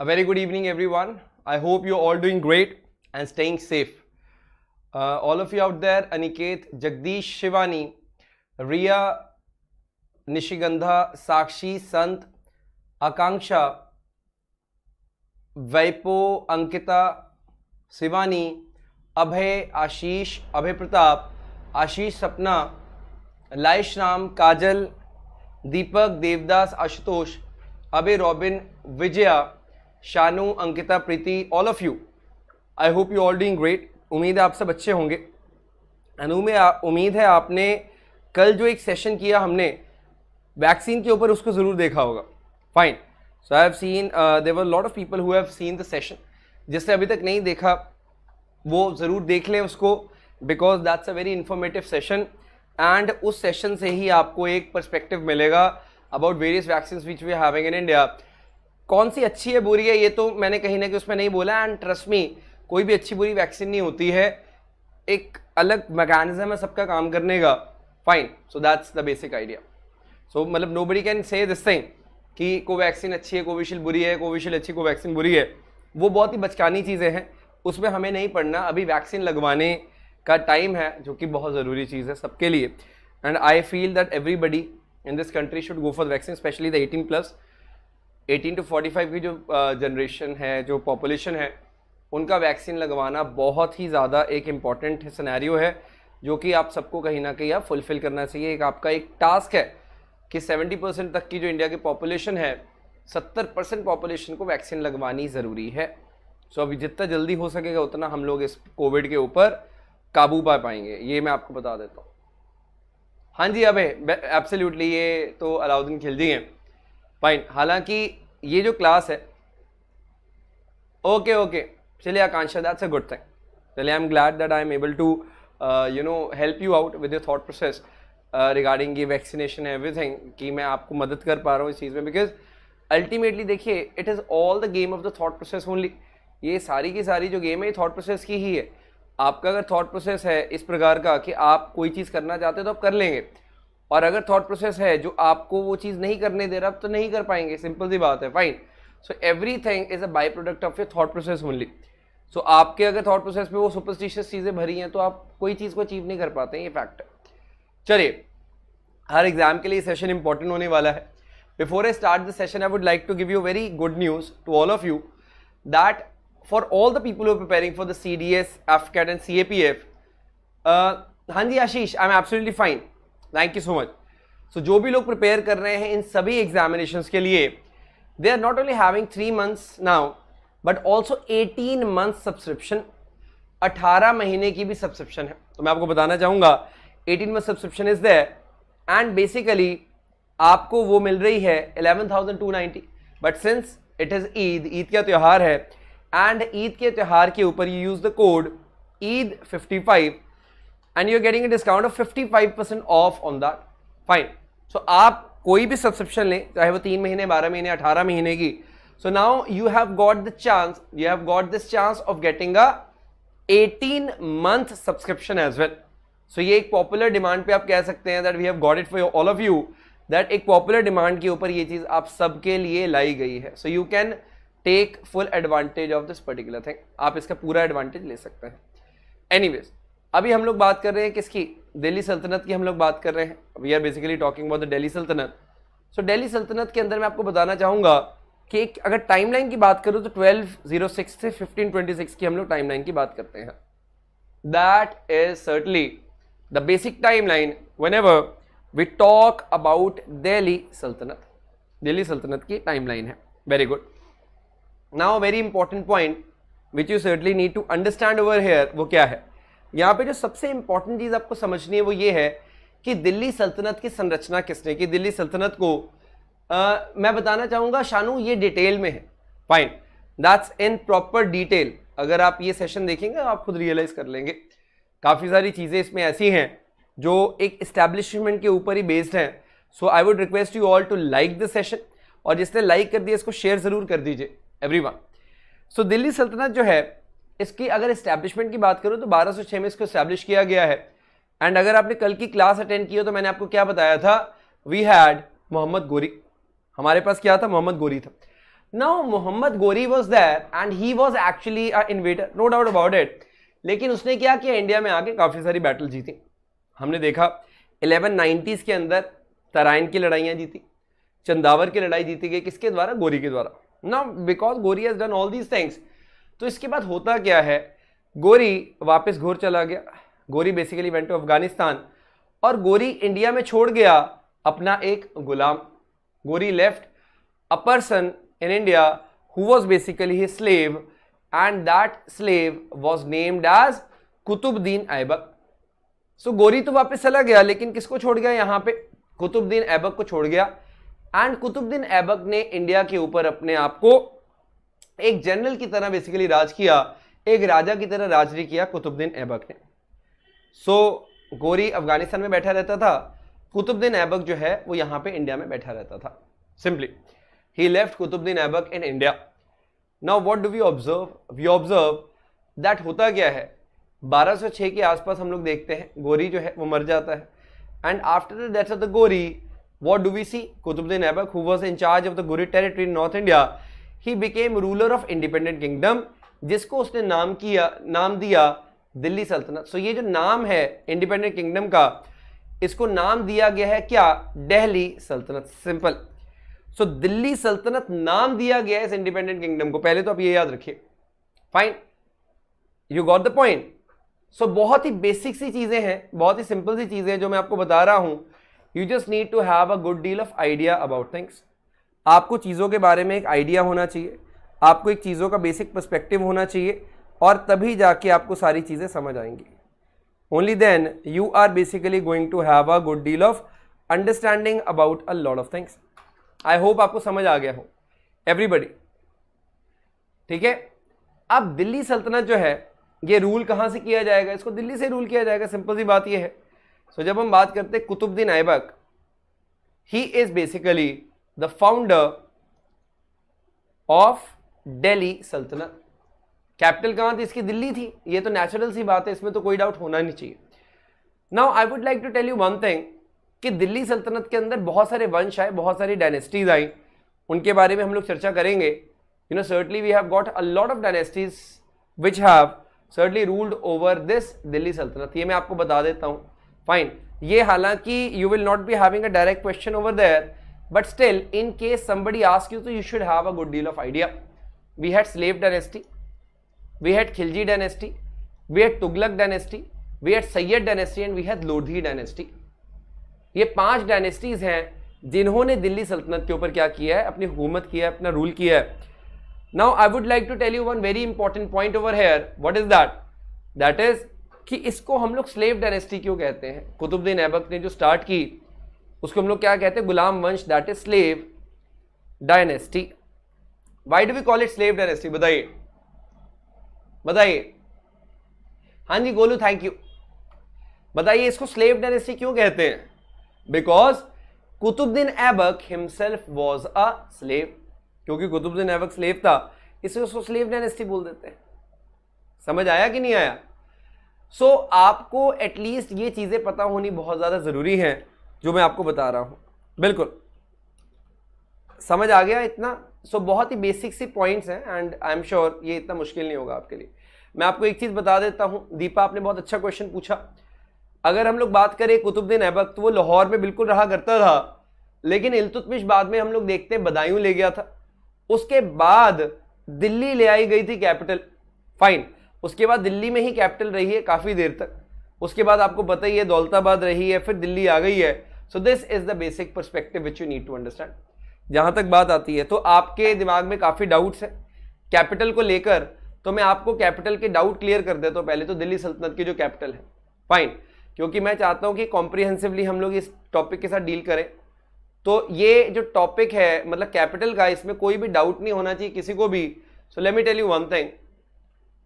A very good evening, everyone. I hope you're all doing great and staying safe. Uh, all of you out there, Aniket, Jagdish, Shivani, riya Nishigandha, Sakshi, Sant, Akanksha, Vaipo, Ankita, Shivani, Abhay, Ashish, Abhay Pratap, Ashish Sapna, Laishram, Kajal, Deepak, Devdas, Ashutosh, Abhay Robin, Vijaya, Shanu Ankita Preeti all of you I hope you all doing great उम्मीद है आप सब अच्छे होंगे अनु में उम्मीद है आपने कल जो एक सेशन किया हमने वैक्सीन के ऊपर उसको ज़रूर देखा होगा fine so I have seen very lot of people who have seen the session जिसने अभी तक नहीं देखा वो ज़रूर देख लें उसको because that's a very informative session and उस सेशन से ही आपको एक परस्पेक्टिव मिलेगा about various vaccine which we having in India कौन सी अच्छी है बुरी है ये तो मैंने कहीं ना कहीं उसमें नहीं बोला एंड ट्रस्ट मी कोई भी अच्छी बुरी वैक्सीन नहीं होती है एक अलग मैकेनिज्म है सबका काम करने का fine so that's the basic idea so मतलब nobody can say this thing कि कोवैक्सीन अच्छी है कोविशील्ड बुरी है कोविशील्ड अच्छी कोवैक्सीन बुरी है वो बहुत ही बचकानी चीज़ें हैं उसमें हमें नहीं पढ़ना अभी वैक्सीन लगवाने का टाइम है जो कि बहुत ज़रूरी चीज़ है सबके लिए and I feel that everybody in this country should go for vaccine specially the eighteen plus 18 to 45 की जो जनरेशन है जो पॉपुलेशन है उनका वैक्सीन लगवाना बहुत ही ज़्यादा एक इम्पॉर्टेंट सिनेरियो है जो कि आप सबको कहीं ना कहीं आप फुलफ़िल करना चाहिए एक आपका एक टास्क है कि 70 परसेंट तक की जो इंडिया की पॉपुलेशन है 70 परसेंट पॉपुलेशन को वैक्सीन लगवानी ज़रूरी है सो अभी जितना जल्दी हो सकेगा उतना हम लोग इस कोविड के ऊपर काबू पा पाएंगे ये मैं आपको बता देता हूँ हाँ जी अब एब्सोल्यूटली ये तो अलाउद्दीन खिलजी हैं फाइन हालांकि ये जो क्लास है ओके ओके चलिए Akanksha that's a good thing चलिए I am glad that I am able to you know help you out with your thought process regarding ये वैक्सीनेशन एवरीथिंग कि मैं आपको मदद कर पा रहा हूँ इस चीज़ में बिकॉज अल्टीमेटली देखिए it is all the game of the thought process only ये सारी की सारी जो गेम है ये थॉट प्रोसेस की ही है आपका अगर थॉट प्रोसेस है इस प्रकार का कि आप कोई चीज़ करना चाहते हो तो आप कर लेंगे और अगर थॉट प्रोसेस है जो आपको वो चीज़ नहीं करने दे रहा तो नहीं कर पाएंगे सिंपल सी बात है fine so everything is a by product of your thought process only so आपके अगर थॉट प्रोसेस में वो सुपरस्टिशियस चीज़ें भरी हैं तो आप कोई चीज़ को अचीव नहीं कर पाते हैं ये फैक्ट है चलिए हर एग्जाम के लिए सेशन इंपॉर्टेंट होने वाला है before I start the session I would like to give you very good news to all of you that for all the people are preparing for the C D S AFCAT and C A P F हाँ जी Ashish I am absolutely fine thank you so much so जो भी लोग prepare कर रहे हैं इन सभी examination के लिए they are not only having three months now but also eighteen month subscription 18 महीने की भी सब्सक्रिप्शन है तो मैं आपको बताना चाहूँगा 18 month subscription is there and basically आपको वो मिल रही है 11,290 but since it is Eid Eid का त्यौहार है एंड ईद के त्यौहार के ऊपर you use the code Eid 55 and you are getting discount of fifty five percent off on that fine so आप कोई भी सब्सक्रिप्शन लें चाहे वो तीन महीने बारह महीने अठारह महीने की so now you have got the chance you have got this chance of getting a month subscription as well so ये एक पॉपुलर डिमांड पे आप कह सकते हैं that we have got it for all of you that एक popular demand के ऊपर ये चीज़ आप सबके लिए लाई गई है so you can take full advantage of this particular thing आप इसका पूरा एडवांटेज ले सकते हैं एनीवेज अभी हम लोग बात कर रहे हैं किसकी दिल्ली सल्तनत की हम लोग बात कर रहे हैं we are basically talking about the Delhi Sultanate so Delhi सल्तनत के अंदर मैं आपको बताना चाहूँगा कि एक अगर टाइमलाइन की बात करूँ तो 1206 से 1526 की हम लोग टाइमलाइन की बात करते हैं that is certainly the basic timeline line we talk about Delhi Sultanat Delhi Sultanat की टाइमलाइन है very good now very important point which you certainly need to understand over here वो क्या है यहाँ पे जो सबसे इंपॉर्टेंट चीज़ आपको समझनी है वो ये है कि दिल्ली सल्तनत की संरचना किसने की दिल्ली सल्तनत को आ, मैं बताना चाहूँगा शानू ये डिटेल में है fine that's in proper detail अगर आप ये सेशन देखेंगे आप खुद रियलाइज़ कर लेंगे काफ़ी सारी चीज़ें इसमें ऐसी हैं जो एक इस्टेब्लिशमेंट के ऊपर ही बेस्ड हैं so I would request you all to like the session और जिसने लाइक कर दिया इसको शेयर ज़रूर कर दीजिए एवरी वन सो दिल्ली सल्तनत जो है इसकी अगर इस्टेब्लिशमेंट की बात करूँ तो 1206 में इसको इस्टेब्लिश किया गया है एंड अगर आपने कल की क्लास अटेंड की हो तो मैंने आपको क्या बताया था वी हैड मोहम्मद गोरी हमारे पास क्या था मोहम्मद गोरी था now Mohammad Ghori was there and he was actually a invader no doubt about it लेकिन उसने क्या किया इंडिया में आके काफ़ी सारी बैटल जीती हमने देखा इलेवन नाइन्टीज़ के अंदर तराइन की लड़ाइयाँ जीती चंदावर की लड़ाई जीती गई किसके द्वारा गोरी के द्वारा ना because Ghori has done all these things तो इसके बाद होता क्या है गोरी वापस घोर चला गया गोरी बेसिकली वेंट टू अफगानिस्तान और गोरी इंडिया में छोड़ गया अपना एक गुलाम Ghori left a person in India who was basically he slave and that slave was named as Qutubuddin Aibak so Ghori तो वापस चला गया लेकिन किसको छोड़ गया यहाँ पे कुतुबद्दीन ऐबक को छोड़ गया एंड कुतुबद्दीन ऐबक ने इंडिया के ऊपर अपने आप को एक जनरल की तरह बेसिकली राज किया एक राजा की तरह राज नहीं किया कुतुबद्दीन ऐबक ने सो so, गोरी अफगानिस्तान में बैठा रहता था कुतुबद्दीन ऐबक जो है वो यहाँ पे इंडिया में बैठा रहता था सिंपली ही left Qutubuddin Aibak in India now what do we observe we observe that होता क्या है 1206 के आसपास हम लोग देखते हैं गोरी जो है वो मर जाता है and after the death of the Ghori what do we see Qutubuddin Aibak who was in charge of the Ghori territory in north India he became ruler of independent kingdom जिसको उसने नाम किया नाम दिया दिल्ली सल्तनत सो so ये जो नाम है इंडिपेंडेंट किंगडम का इसको नाम दिया गया है क्या दिल्ली सल्तनत सिंपल सो so, दिल्ली सल्तनत नाम दिया गया है इस इंडिपेंडेंट किंगडम को पहले तो आप ये याद रखिए fine you got the point so बहुत ही बेसिक सी चीज़ें हैं बहुत ही सिंपल सी चीज़ें हैं जो मैं आपको बता रहा हूँ you just need to have a good deal of idea about things आपको चीज़ों के बारे में एक आइडिया होना चाहिए आपको एक चीज़ों का बेसिक पर्सपेक्टिव होना चाहिए और तभी जाके आपको सारी चीज़ें समझ आएंगी only then you are basically going to have a good deal of understanding about a lot of things I hope आपको समझ आ गया हो एवरीबडी ठीक है अब दिल्ली सल्तनत जो है ये रूल कहाँ से किया जाएगा इसको दिल्ली से रूल किया जाएगा सिंपल सी बात ये है सो so, जब हम बात करते हैं Qutubuddin Aibak he is basically the founder of Delhi Sultanat capital कहां थी इसकी दिल्ली थी ये तो नेचुरल सी बात है इसमें तो कोई डाउट होना नहीं चाहिए now I would like to tell you one thing कि दिल्ली सल्तनत के अंदर बहुत सारे वंश आए बहुत सारी डायनेस्टीज आई उनके बारे में हम लोग चर्चा करेंगे you know certainly we have got a lot of dynasties which have certainly ruled over this Delhi Sultanat ये मैं आपको बता देता हूँ फाइन ये हालांकि you will not be having a direct question over there but still in case somebody ask you तो you should have a good deal of idea we had slave dynasty we had Khilji dynasty we had Tughlaq dynasty we had Sayyid dynasty and we had Lodi dynasty ये पांच dynasties हैं जिन्होंने दिल्ली सल्तनत के ऊपर क्या किया है अपनी हुकूमत किया है अपना रूल किया है now I would like to tell you one very important point over here what is that that is कि इसको हम लोग स्लेव डायनेस्टी क्यों कहते हैं कुतुबद्दीन ऐबक ने जो स्टार्ट की उसको हम लोग क्या कहते हैं गुलाम वंश that is slave dynasty why do we call it slave dynasty बताइए बताइए हाँ जी गोलू थैंक यू बताइए इसको स्लेव डायनेस्टी क्यों कहते हैं because Qutubuddin Aibak himself was a slave क्योंकि कुतुबद्दीन ऐबक स्लेव था इसलिए उसको स्लेव डायनेस्टी बोल देते हैं समझ आया कि नहीं आया सो so, आपको एटलीस्ट ये चीज़ें पता होनी बहुत ज़्यादा ज़रूरी है जो मैं आपको बता रहा हूँ बिल्कुल समझ आ गया इतना सो so, बहुत ही बेसिक सी पॉइंट्स हैं एंड आई एम श्योर ये इतना मुश्किल नहीं होगा आपके लिए मैं आपको एक चीज़ बता देता हूँ दीपा आपने बहुत अच्छा क्वेश्चन पूछा अगर हम लोग बात करें कुतुबद्दीन ऐबक तो वो लाहौर में बिल्कुल रहा करता था लेकिन इल्तुतमिश बाद में हम लोग देखते हैं बदायूं ले गया था उसके बाद दिल्ली ले आई गई थी कैपिटल फाइन उसके बाद दिल्ली में ही कैपिटल रही है काफ़ी देर तक उसके बाद आपको पता ही है दौलताबाद रही है फिर दिल्ली आ गई है so this is the basic perspective which you need to understand जहां तक बात आती है तो आपके दिमाग में काफी डाउट्स है कैपिटल को लेकर तो मैं आपको कैपिटल के डाउट क्लियर कर देता तो हूँ पहले तो दिल्ली सल्तनत की जो कैपिटल है फाइन क्योंकि मैं चाहता हूँ कि कॉम्प्रिहेंसिवली हम लोग इस टॉपिक के साथ डील करें तो ये जो टॉपिक है मतलब कैपिटल का इसमें कोई भी डाउट नहीं होना चाहिए किसी को भी so let me tell you one thing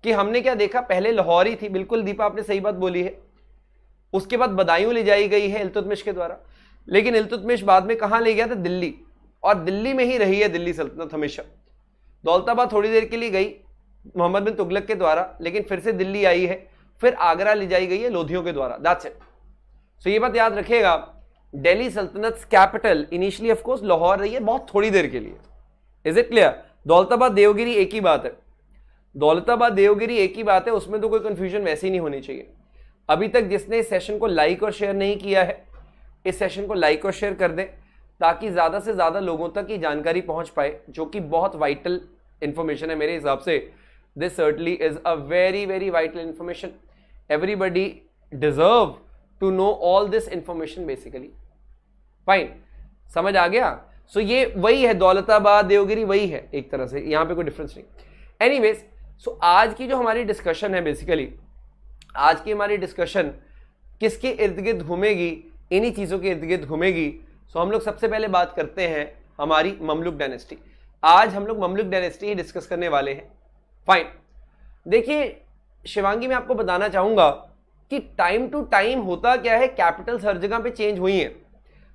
कि हमने क्या देखा पहले लाहौरी थी बिल्कुल दीपा आपने सही बात बोली है उसके बाद बदायूं ले जाई गई है इल्तुतमिश के द्वारा लेकिन इलतुतमिश बाद में कहाँ ले गया था दिल्ली और दिल्ली में ही रही है दिल्ली सल्तनत हमेशा दौलताबाद थोड़ी देर के लिए गई मोहम्मद बिन तुगलक के द्वारा लेकिन फिर से दिल्ली आई है फिर आगरा ले जाई गई है लोधियों के द्वारा दैट्स इट सो ये बात याद रखिएगा दिल्ली सल्तनत कैपिटल इनिशियली ऑफकोर्स लाहौर रही है बहुत थोड़ी देर के लिए is it clear Daulatabad Devagiri एक ही बात है दौलताबाद देवगिरी एक ही बात है उसमें तो कोई कन्फ्यूजन वैसे ही नहीं होनी चाहिए अभी तक जिसने इस सेशन को लाइक और शेयर नहीं किया है इस सेशन को लाइक और शेयर कर दें ताकि ज़्यादा से ज़्यादा लोगों तक ये जानकारी पहुंच पाए जो कि बहुत वाइटल इन्फॉर्मेशन है मेरे हिसाब से this certainly is a very very vital information everybody deserve to know all this information basically fine समझ आ गया सो so, ये वही है दौलताबाद देवगिरी वही है एक तरह से यहाँ पे कोई डिफरेंस नहीं वेज सो आज की जो हमारी डिस्कशन है बेसिकली आज की हमारी डिस्कशन किसके इर्द गिर्द घूमेगी इन्हीं चीज़ों के इर्द गिर्द घूमेगी सो हम लोग सबसे पहले बात करते हैं हमारी ममलुक डायनेस्टी आज हम लोग ममलुक डायनेस्टी ही डिस्कस करने वाले हैं फाइन देखिए शिवांगी मैं आपको बताना चाहूँगा कि टाइम टू टाइम होता क्या है कैपिटल्स हर जगह पर चेंज हुई हैं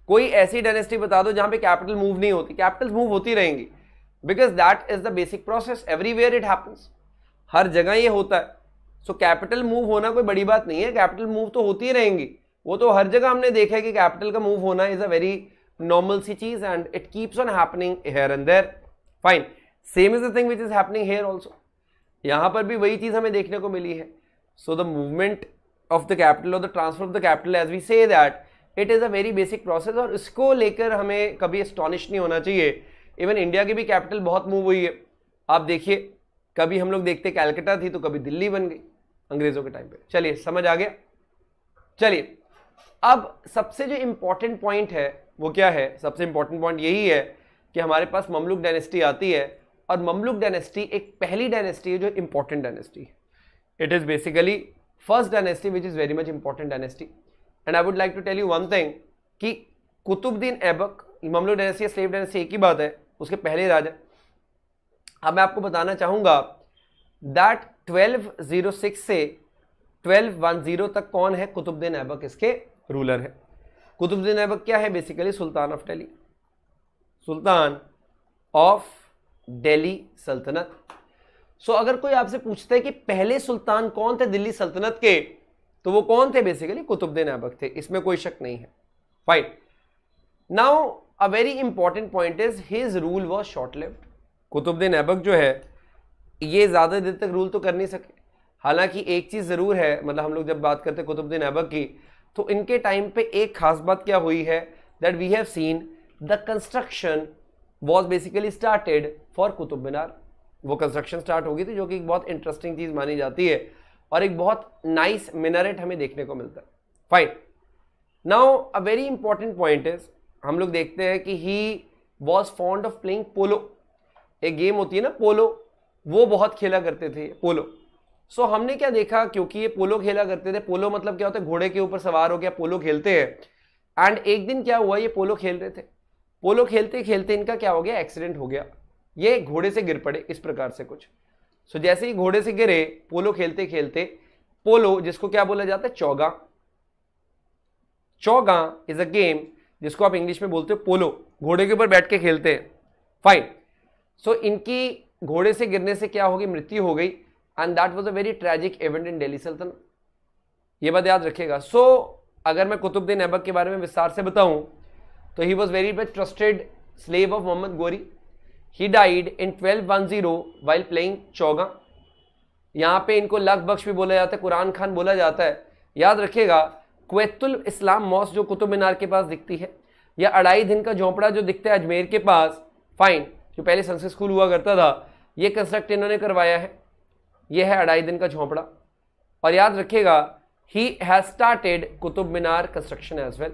कोई ऐसी डायनेस्टी बता दो जहाँ पे कैपिटल मूव नहीं होती कैपिटल्स मूव होती रहेंगी because that is the basic process everywhere it happens हर जगह ये होता है सो कैपिटल मूव होना कोई बड़ी बात नहीं है कैपिटल मूव तो होती रहेंगी वो तो हर जगह हमने देखा है कि कैपिटल का मूव होना इज अ वेरी नॉर्मल सी चीज and it keeps on happening here and there fine same is the thing which is happening here also यहाँ पर भी वही चीज हमें देखने को मिली है so the movement of the capital और the transfer of the capital as we say that it is a very basic process और इसको लेकर हमें कभी स्टॉनिश नहीं होना चाहिए इवन इंडिया की भी कैपिटल बहुत मूव हुई है आप देखिए कभी हम लोग देखते कैलकटा थी तो कभी दिल्ली बन गई अंग्रेज़ों के टाइम पे चलिए समझ आ गया चलिए अब सबसे जो इम्पॉर्टेंट पॉइंट है वो क्या है सबसे इम्पॉर्टेंट पॉइंट यही है कि हमारे पास ममलुक डायनेस्टी आती है और ममलुक डायनेस्टी एक पहली डायनेस्टी है जो इम्पॉर्टेंट डायनेस्टी है it is basically first dynasty which is very much important dynasty and I would like to tell you one thing कि कुतुबद्दीन ऐबक ममलुक डायनेस्टी या स्लेव डायनेस्टी एक ही बात है उसके पहले राजा अब मैं आपको बताना चाहूँगा दैट 1206 से 1210 तक कौन है कुतुबद्दीन ऐबक इसके रूलर है कुतुबुद्दीन ऐबक क्या है basically sultan of Delhi sultan of Delhi Sultanat so अगर कोई आपसे पूछता है कि पहले सुल्तान कौन थे दिल्ली सल्तनत के तो वो कौन थे बेसिकली कुतुबुद्दीन ऐबक थे इसमें कोई शक नहीं है fine now a very important point is his rule was short lived Qutubuddin Aibak जो है ये ज़्यादा देर तक रूल तो कर नहीं सके हालांकि एक चीज़ ज़रूर है मतलब हम लोग जब बात करते हैं कुतुबुद्दीन ऐबक की तो इनके टाइम पे एक खास बात क्या हुई है that we have seen the construction was basically started for Qutub Minar वो कंस्ट्रक्शन स्टार्ट होगी थी जो कि एक बहुत इंटरेस्टिंग चीज़ मानी जाती है और एक बहुत नाइस मिनारेट हमें देखने को मिलता है fine now a very important point is हम लोग देखते हैं कि he was fond of playing polo एक गेम होती है ना पोलो वो बहुत खेला करते थे पोलो सो so, हमने क्या देखा क्योंकि ये पोलो खेला करते थे पोलो मतलब क्या होता है घोड़े के ऊपर सवार हो गया पोलो खेलते हैं एंड एक दिन क्या हुआ ये पोलो खेल रहे थे पोलो खेलते खेलते इनका क्या हो गया एक्सीडेंट हो गया ये घोड़े से गिर पड़े इस प्रकार से कुछ सो so, जैसे ही घोड़े से गिरे पोलो खेलते खेलते पोलो जिसको क्या बोला जाता है चौगा चौगा इज अ गेम जिसको आप इंग्लिश में बोलते हो पोलो घोड़े के ऊपर बैठ के खेलते हैं फाइन सो so, इनकी घोड़े से गिरने से क्या होगी मृत्यु हो गई and that was a very tragic event in Delhi Sultanat ये बात याद रखेगा सो so, अगर मैं कुतुबुद्दीन ऐबक के बारे में विस्तार से बताऊँ तो he was very much trusted slave of Mohammad Ghori he died in twelve one zero while playing चौगा यहाँ पे इनको लग बख्श भी बोला जाता है कुरान खान बोला जाता है याद रखेगा क्वेतुल इस्लाम मॉस जो कुतुब मीनार के पास दिखती है या अढ़ाई दिन का झोंपड़ा जो दिखता है अजमेर के पास फाइन जो पहले संस्कृत स्कूल हुआ करता था ये कंस्ट्रक्ट इन्होंने करवाया है ये है अढ़ाई दिन का झोंपड़ा और याद रखिएगा he has started Qutub Minar construction as well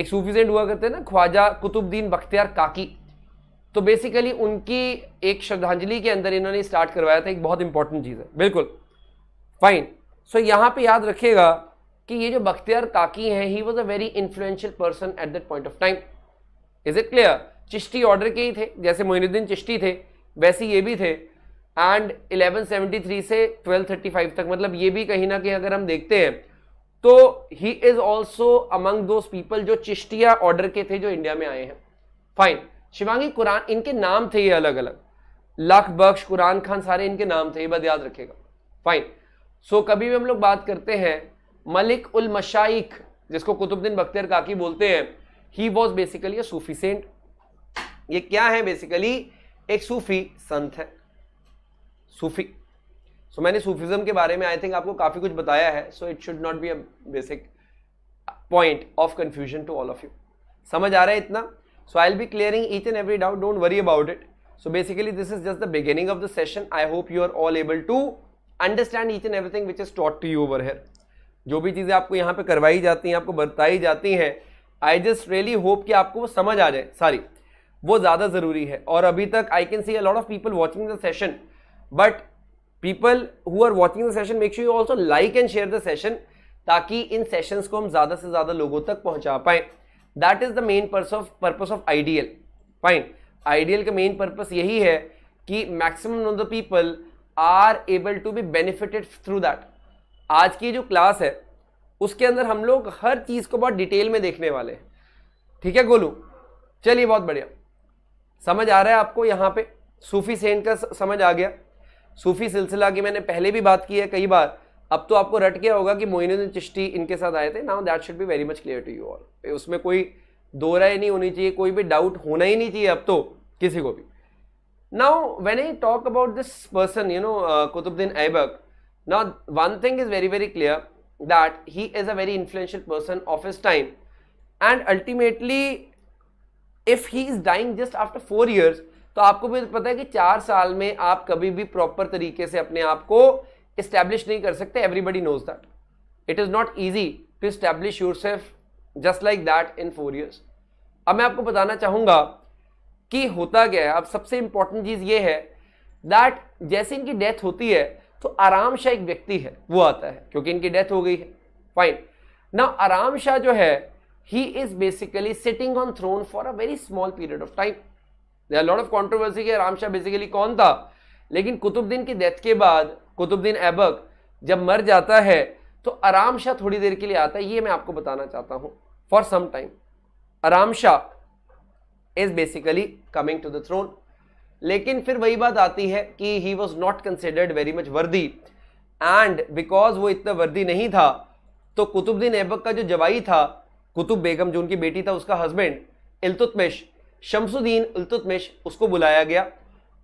एक सूफीजेंट हुआ करते हैं ना ख्वाजा कुतुबद्दीन बख्तियार काकी तो बेसिकली उनकी एक श्रद्धांजलि के अंदर इन्होंने स्टार्ट करवाया था एक बहुत इंपॉर्टेंट चीज़ है बिल्कुल फाइन सो so, यहाँ पे याद रखिएगा कि ये जो बख्तियार काकी हैं he was a very influential person at that point of time is it clear Chishti order के ही थे जैसे मोइनुद्दीन चिश्ती थे वैसे ये भी थे एंड 1173 से 1235 तक मतलब ये भी कहीं ना कहीं अगर हम देखते हैं तो he is also among those people जो चिश्तिया ऑर्डर के थे जो इंडिया में आए हैं फाइन शिवांगी कुरान इनके नाम थे ये अलग अलग लख बख्श कुरान खान सारे इनके नाम थे ये बात याद रखेगा फाइन सो so, कभी भी हम लोग बात करते हैं मलिक उल मशाइक जिसको कुतुबुद्दीन बख्तियर काकी बोलते हैं he was basically Sufi saint ये क्या है बेसिकली एक सूफी संत है सूफी सो मैंने सूफिज्म के बारे में आई थिंक आपको काफ़ी कुछ बताया है so it should not be a basic point of confusion to all of you समझ आ रहा है इतना so I will be clearing each and every doubt don't worry about it so basically this is just the beginning of the session I hope you are all able to understand each and everything which is taught to you over here जो भी चीज़ें आपको यहाँ पे करवाई जाती हैं आपको बताई जाती हैं आई जस्ट रियली होप कि आपको वो समझ आ जाए सॉरी वो ज़्यादा ज़रूरी है और अभी तक I can see a lot of people watching the session but people who are watching the session make sure you also like and share the session ताकि इन सेशंस को हम ज़्यादा से ज़्यादा लोगों तक पहुंचा पाए that is the main purpose of Ideal fine Ideal का मेन पर्पज़ यही है कि maximum of the people are able to be benefited through that आज की जो क्लास है उसके अंदर हम लोग हर चीज़ को बहुत डिटेल में देखने वाले हैं ठीक है गोलू चलिए बहुत बढ़िया समझ आ रहा है आपको यहाँ पे सूफी सेन का समझ आ गया सूफी सिलसिला की मैंने पहले भी बात की है कई बार अब तो आपको रट गया होगा कि मोइनुद्दीन चिश्ती इनके साथ आए थे now that should be very much clear to you all उसमें कोई दो राय नहीं होनी चाहिए कोई भी डाउट होना ही नहीं चाहिए अब तो किसी को भी now when I talk about this person you know Qutubuddin Aibak now one thing is very very clear that he is a very influential person of his time and ultimately if he is dying just after four years तो आपको भी पता है कि चार साल में आप कभी भी प्रॉपर तरीके से अपने आप को इस्टेब्लिश नहीं कर सकते everybody knows that it is not easy to establish yourself just like that in four years अब मैं आपको बताना चाहूँगा कि होता क्या है अब सबसे इंपॉर्टेंट चीज़ ये है दैट जैसे इनकी डेथ होती है तो आराम शाह एक व्यक्ति है वो आता है क्योंकि इनकी डेथ हो गई है फाइन ना आराम शाह जो है he is basically sitting on throne for a very small period of time there lot of controversy के आराम शाह बेसिकली कौन था लेकिन कुतुबद्दीन की डेथ के बाद कुतुबद्दीन ऐबक जब मर जाता है तो आराम शाह थोड़ी देर के लिए आता है ये मैं आपको बताना चाहता हूँ for some time Aram Shah is basically coming to the throne लेकिन फिर वही बात आती है कि he was not considered very much worthy and because वो इतना वर्दी नहीं था तो कुतुबद्दीन ऐबक का जो जवाई था कुतुब बेगम जो उनकी बेटी था उसका हस्बैंड इल्तुतमिश शमसुद्दीन उलतुतमिश उसको बुलाया गया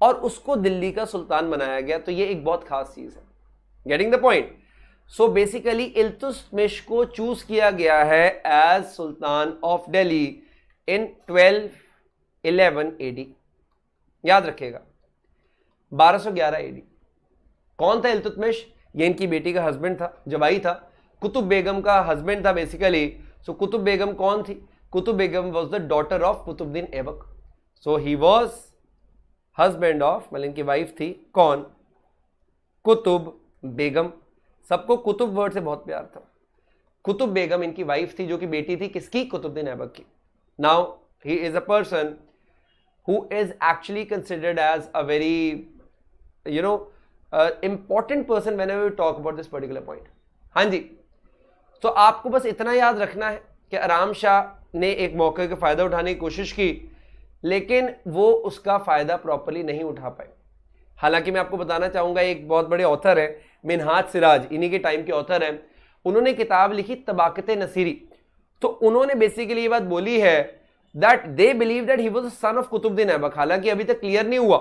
और उसको दिल्ली का सुल्तान बनाया गया तो ये एक बहुत खास चीज़ है getting the point so basically Iltutmish को चूज किया गया है as sultan of Delhi in 12 11 AD याद रखेगा 1211 एडी कौन था अल्तुतमिश ये इनकी बेटी का हस्बैंड था जवाई था कुतुब बेगम का हस्बैंड था basically so so, Qutub Begum कौन थी Qutub Begum was the daughter of Kutubuddin Aibak so he was husband of मतलब इनकी वाइफ थी कौन कुतुब बेगम सबको कुतुब वर्ड से बहुत प्यार था कुतुब बेगम इनकी वाइफ थी जो कि बेटी थी किसकी कुतुबुद्दीन ऐबक की now he is a person who is actually considered as a very you know important person when we talk about this particular point हाँ जी तो आपको बस इतना याद रखना है कि आराम शाह ने एक मौके का फ़ायदा उठाने की कोशिश की लेकिन वो उसका फ़ायदा प्रॉपरली नहीं उठा पाए हालांकि मैं आपको बताना चाहूँगा एक बहुत बड़े ऑथर हैं मिनहाज सिराज इन्हीं के टाइम के ऑथर हैं उन्होंने किताब लिखी तबाकत नसीरी तो उन्होंने बेसिकली ये बात बोली है that they believe that he was son of Qutubuddin Aibak हालांकि अभी तक क्लियर नहीं हुआ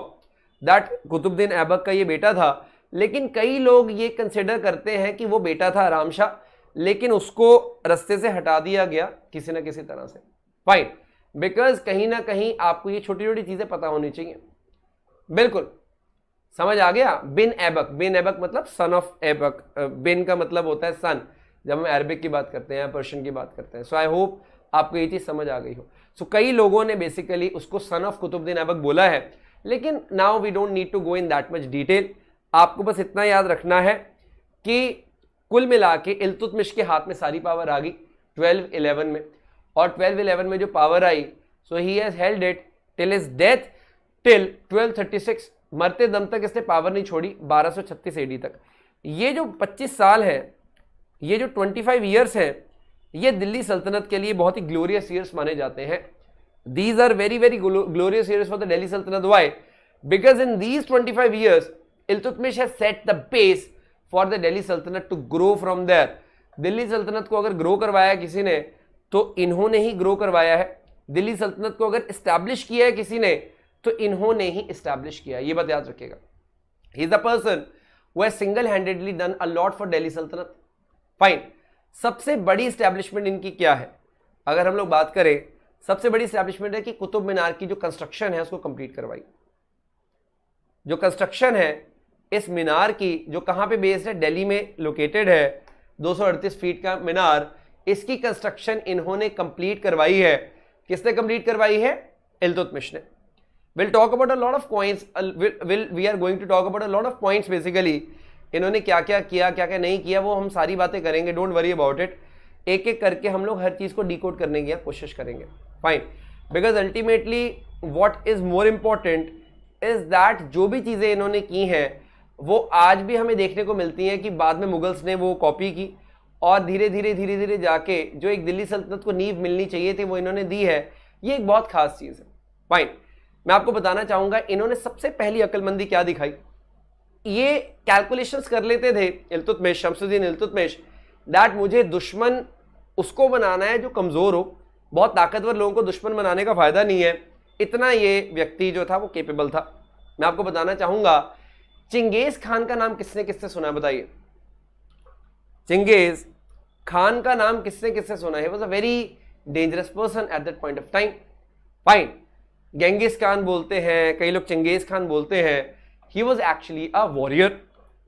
दैट कुतुबद्दीन ऐबक का ये बेटा था लेकिन कई लोग ये कंसिडर करते हैं कि वो बेटा था आराम शाह लेकिन उसको रस्ते से हटा दिया गया किसी ना किसी तरह से फाइन बिकॉज कहीं ना कहीं आपको ये छोटी छोटी चीज़ें पता होनी चाहिए बिल्कुल समझ आ गया बिन एबक बिन एबक मतलब सन ऑफ एबक बिन का मतलब होता है सन जब हम अरबिक की बात करते हैं पर्शियन की बात करते हैं सो आई होप आपको ये चीज़ समझ आ गई हो सो so, कई लोगों ने बेसिकली उसको सन ऑफ कुतुबद्दीन ऐबक बोला है लेकिन now we don't need to go in that much detail आपको बस इतना याद रखना है कि कुल मिला के इलतुतमिश के हाथ में सारी पावर आ गई ट्वेल्व इलेवन में और ट्वेल्व इलेवन में जो power I so he has held it till his death till twelve thirty six मरते दम तक इसने पावर नहीं छोड़ी बारह सौ छत्तीस एडी तक ये जो पच्चीस साल है ये जो ट्वेंटी फाइव ईयर्स है ये दिल्ली सल्तनत के लिए बहुत ही ग्लोरियस ईयर्स माने जाते हैं these are very very glorious years for the Delhi Saltanat why because in these twenty five years Iltutmish है set the base for the Delhi Saltanat to grow from there Delhi Saltanat को अगर ग्रो करवाया किसी ने तो इन्होंने ही ग्रो करवाया है दिल्ली सल्तनत को अगर इस्टेब्लिश किया है किसी ने तो इन्होंने ही इस्टेब्लिश किया ये बात याद रखिएगा इज अ पर्सन वो है single handedly done a lot for Delhi Saltanat fine सबसे बड़ी इस्टेब्लिशमेंट इनकी क्या है अगर हम लोग बात करें सबसे बड़ी स्टैब्लिशमेंट है कि कुतुब मीनार की जो कंस्ट्रक्शन है उसको कंप्लीट करवाई जो कंस्ट्रक्शन है इस मीनार की जो कहाँ पे बेस्ड है दिल्ली में लोकेटेड है दो फीट का मीनार इसकी कंस्ट्रक्शन इन्होंने कंप्लीट करवाई है किसने कंप्लीट करवाई है इल्तुतमिश ने will talk about a lot of points will we are going to talk about a lot of points basically इन्होंने क्या क्या किया क्या क्या नहीं किया वो हम सारी बातें करेंगे डोंट वरी अबाउट इट एक एक करके हम लोग हर चीज़ को डी करने की कोशिश करेंगे fine because ultimately what is more important is that जो भी चीज़ें इन्होंने की हैं वो आज भी हमें देखने को मिलती हैं कि बाद में मुगल्स ने वो कॉपी की और धीरे धीरे धीरे धीरे जाके जो एक दिल्ली सल्तनत को नींव मिलनी चाहिए थी वो इन्होंने दी है ये एक बहुत खास चीज़ है फाइन मैं आपको बताना चाहूँगा इन्होंने सबसे पहली अक्लमंदी क्या दिखाई ये कैलकुलेशंस कर लेते थे इलतुतमेश शमसुद्दीन इलतुतमेश दैट मुझे दुश्मन उसको बनाना है जो कमज़ोर हो बहुत ताकतवर लोगों को दुश्मन बनाने का फ़ायदा नहीं है इतना ये व्यक्ति जो था वो केपेबल था मैं आपको बताना चाहूँगा चिंगेज खान का नाम किसने किससे सुना है बताइए चिंगेज खान का नाम किसने किससे सुना है was a very dangerous person at that point of time fine Genghis Khan बोलते हैं कई लोग चिंगेज खान बोलते हैं he was actually a warrior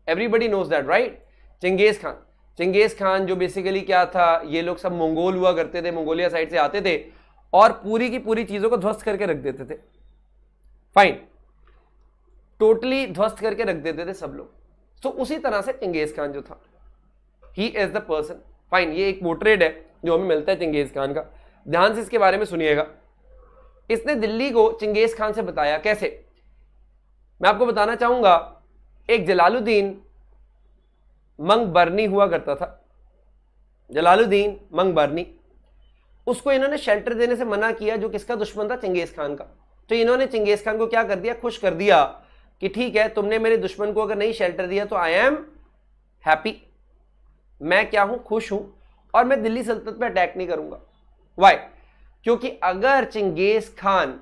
everybody knows that right Genghis Khan Genghis Khan जो बेसिकली क्या था ये लोग सब मंगोल हुआ करते थे मंगोलिया साइड से आते थे और पूरी की पूरी चीज़ों को ध्वस्त करके रख देते थे फाइन टोटली ध्वस्त करके रख देते थे सब लोग तो उसी तरह से चंगेज खान जो था he is the person fine ये एक पोर्ट्रेट है जो हमें मिलता है चंगेज खान का ध्यान से इसके बारे में सुनिएगा इसने दिल्ली को चंगेज खान से बताया कैसे मैं आपको बताना चाहूंगा एक जलालुद्दीन मंग बर्नी हुआ करता था जलालुद्दीन मंग बर्नी उसको इन्होंने शेल्टर देने से मना किया जो किसका दुश्मन था चंगेज खान का तो इन्होंने चंगेज खान को क्या कर दिया खुश कर दिया कि ठीक है तुमने मेरे दुश्मन को अगर नहीं शेल्टर दिया तो आई एम हैप्पी मैं क्या हूं खुश हूं और मैं दिल्ली सल्तनत पर अटैक नहीं करूंगा वाई क्योंकि अगर चिंगेज खान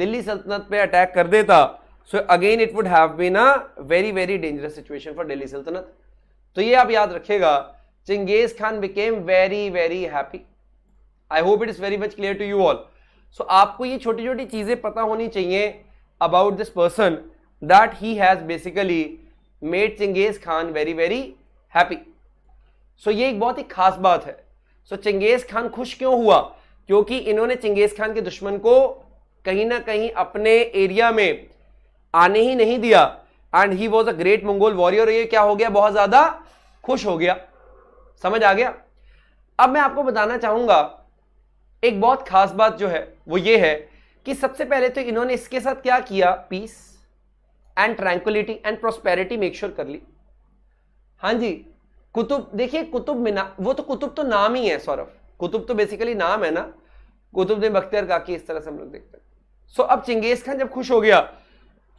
दिल्ली सल्तनत पे अटैक कर देता so again it would have been a very very dangerous situation for Delhi Saltanat तो ये आप याद रखेगा Genghis Khan became very very happy I hope it is very much clear to you all so आपको ये छोटी छोटी चीजें पता होनी चाहिए about this person that he has basically made Genghis Khan very very happy so ये एक बहुत ही खास बात है सो so, चिंगेज खान खुश क्यों हुआ क्योंकि इन्होंने चिंगेज खान के दुश्मन को कहीं ना कहीं अपने एरिया में आने ही नहीं दिया and he was a great Mongol warrior ये क्या हो गया बहुत ज्यादा खुश हो गया समझ आ गया अब मैं आपको बताना चाहूंगा एक बहुत खास बात जो है वो ये है कि सबसे पहले तो इन्होंने इसके साथ क्या किया peace and tranquillity and prosperity make sure कर ली हाँ जी कुतुब देखिए कुतुब मीनार वो तो कुतुब तो नाम ही है सौरभ कुतुब तो बेसिकली नाम है ना कुतुब ने बख्तियार काकी इस तरह से हम लोग देखते हैं सो अब चिंगेज खान जब खुश हो गया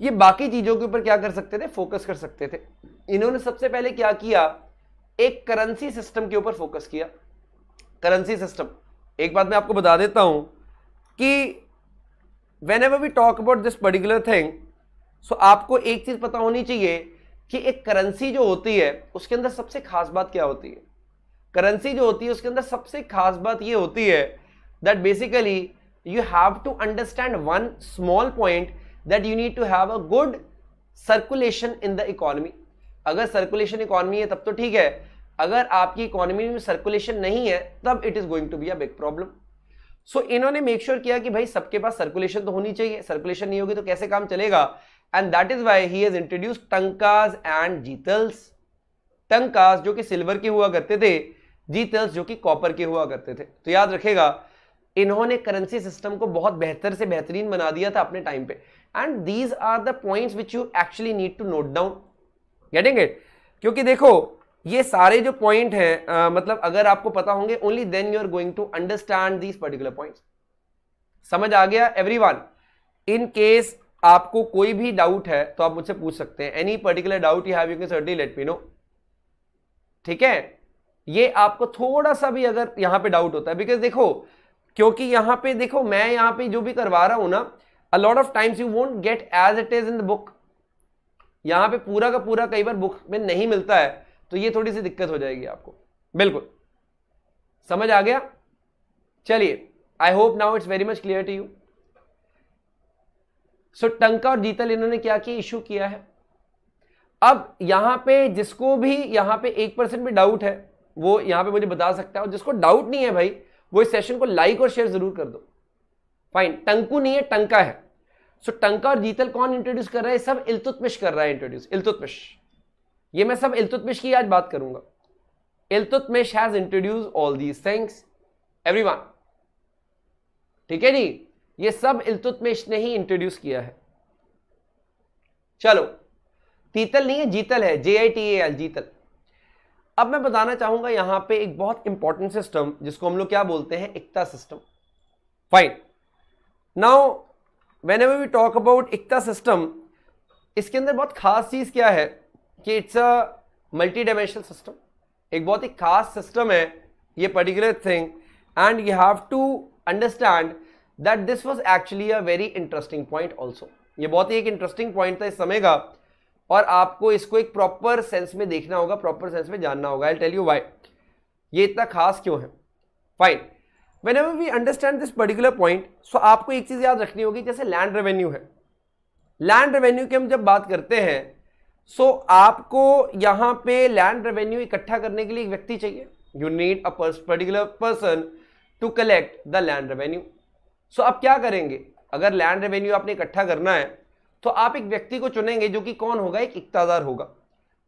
ये बाकी चीजों के ऊपर क्या कर सकते थे फोकस कर सकते थे इन्होंने सबसे पहले क्या किया एक करेंसी सिस्टम के ऊपर फोकस किया करेंसी सिस्टम एक बात मैं आपको बता देता हूं कि when we talk about this particular thing so आपको एक चीज पता होनी चाहिए कि एक करेंसी जो होती है उसके अंदर सबसे खास बात क्या होती है करेंसी जो होती है उसके अंदर सबसे खास बात यह होती है that basically you have to understand one small point that you need to have a good circulation in the economy अगर सर्कुलेशन इकोनॉमी है तब तो ठीक है अगर आपकी इकोनॉमी में सर्कुलेशन नहीं है तब it is going to be a big problem so इन्होंने मेक श्योर sure किया कि भाई सबके पास सर्कुलेशन तो होनी चाहिए सर्कुलेशन नहीं होगी तो कैसे काम चलेगा and that is why he has introduce tankas and jitals tankas जो कि सिल्वर के हुआ करते थे जीतल्स जो कि कॉपर के हुआ करते थे तो याद रखेगा इन्होंने करेंसी सिस्टम को बहुत बेहतर से बेहतरीन बना दिया था अपने टाइम पे and these are the points which you actually need to note down getting it क्योंकि देखो ये सारे जो पॉइंट हैं मतलब अगर आपको पता होंगे only then you are going to understand these particular points समझ आ गया एवरीवन इन केस आपको कोई भी डाउट है तो आप मुझसे पूछ सकते हैं any particular doubt you have you can certainly let me know ठीक है ये आपको थोड़ा सा भी अगर यहां पे डाउट होता है बिकॉज देखो क्योंकि यहां पे देखो मैं यहां पे जो भी करवा रहा हूं ना a lot of times you won't get as it is in the book यहां पे पूरा का पूरा कई बार बुक में नहीं मिलता है तो ये थोड़ी सी दिक्कत हो जाएगी आपको बिल्कुल समझ आ गया चलिए I hope now it's very much clear to you so so, tanka और जीतल इन्होंने क्या किया इश्यू किया है अब यहां पे जिसको भी यहां पे एक परसेंट भी डाउट है वो यहां पे मुझे बता सकता है और जिसको डाउट नहीं है भाई वो इस सेशन को लाइक और शेयर जरूर कर दो फाइन टंकू नहीं है टंका है सो so, टंका और जीतल कौन इंट्रोड्यूस कर रहा है सब इलतुतमिश कर रहा है इंट्रोड्यूस इलतुतमिश ये मैं सब इलतुतमिश की आज बात करूंगा Iltutmish has introduce all these things every ठीक है जी ये सब इल्तुतमिश ने ही इंट्रोड्यूस किया है चलो तीतल नहीं है जीतल है जे आई टी एल जीतल अब मैं बताना चाहूंगा यहां पे एक बहुत इंपॉर्टेंट सिस्टम जिसको हम लोग क्या बोलते हैं iqta system fine now when we talk about iqta system इसके अंदर बहुत खास चीज क्या है कि it's a multi dimensional system एक बहुत ही खास सिस्टम है ये particular thing and you have to understand that this was actually a very interesting point also ये बहुत ही एक इंटरेस्टिंग पॉइंट था इस समय का और आपको इसको एक प्रॉपर सेंस में देखना होगा प्रॉपर सेंस में जानना होगा आई टेल यू वाई ये इतना खास क्यों है fine when we understand this particular point so आपको एक चीज़ याद रखनी होगी जैसे लैंड रेवेन्यू है लैंड रेवेन्यू की हम जब बात करते हैं सो so आपको यहाँ पे लैंड रेवेन्यू इकट्ठा करने के लिए एक व्यक्ति चाहिए you need a particular person to collect the land revenue so आप क्या करेंगे अगर लैंड रेवेन्यू आपने इकट्ठा करना है तो आप एक व्यक्ति को चुनेंगे जो कि कौन होगा एक इकतादार होगा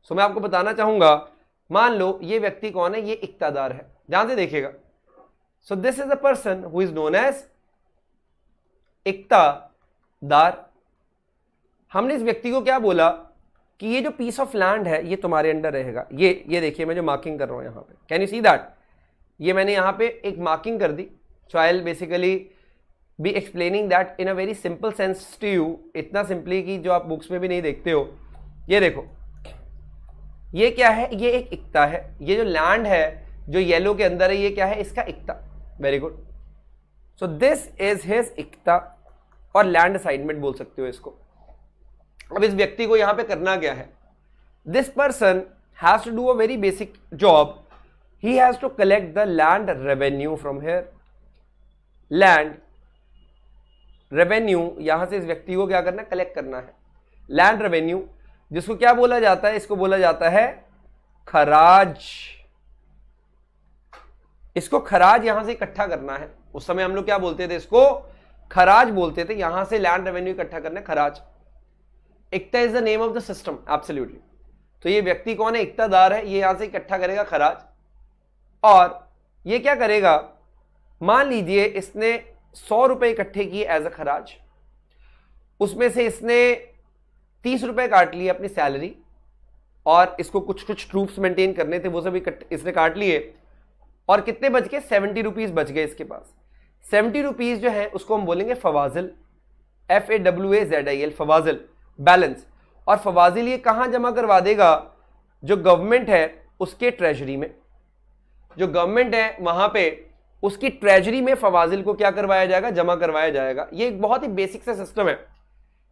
सो मैं आपको बताना चाहूंगा मान लो ये व्यक्ति कौन है ये इकतादार है ध्यान से देखिएगा so this is a person who is known as iqtadar हमने इस व्यक्ति को क्या बोला कि ये जो पीस ऑफ लैंड है ये तुम्हारे अंडर रहेगा ये ये देखिए मैं जो मार्किंग कर रहा हूँ यहाँ पे कैन यू सी दैट ये मैंने यहां पे एक मार्किंग कर दी so I basically be explaining that in a very simple sense to you इतना सिंपली कि जो आप बुक्स में भी नहीं देखते हो ये देखो ये क्या है ये एक इकता है ये जो लैंड है जो येलो के अंदर है ये क्या है इसका iqta very good so this is his iqta और लैंड असाइनमेंट बोल सकते हो इसको अब इस व्यक्ति को यहां पे करना क्या है this person has to do a very basic job he has to collect the land revenue from here land revenue यहाँ से इस व्यक्ति को क्या करना है कलेक्ट करना है लैंड रेवेन्यू जिसको क्या बोला जाता है इसको बोला जाता है खराज इसको खराज यहां से इकट्ठा करना है उस समय हम लोग क्या बोलते थे इसको खराज बोलते थे यहां से लैंड रेवेन्यू इकट्ठा करना kharaj iqta is the name of the system absolutely तो ये व्यक्ति कौन है एकतादार है ये यहां से इकट्ठा करेगा खराज और ये क्या करेगा मान लीजिए इसने सौ रुपए इकट्ठे किए एज अ खराज उसमें से इसने तीस रुपए काट लिए अपनी सैलरी और इसको कुछ कुछ ट्रूप्स मेंटेन करने थे वो सब इसने काट लिए और कितने बच गए सेवेंटी रुपीज़ बच गए इसके पास सेवेंटी रुपीज़ जो है उसको हम बोलेंगे fawazil F A W A Z I L fawazil balance और फवाजिल ये कहाँ जमा करवा देगा जो गवर्नमेंट है उसके ट्रेजरी में जो गवर्नमेंट है वहां पर उसकी ट्रेजरी में फवाजिल को क्या करवाया जाएगा जमा करवाया जाएगा ये एक बहुत ही बेसिक सा सिस्टम है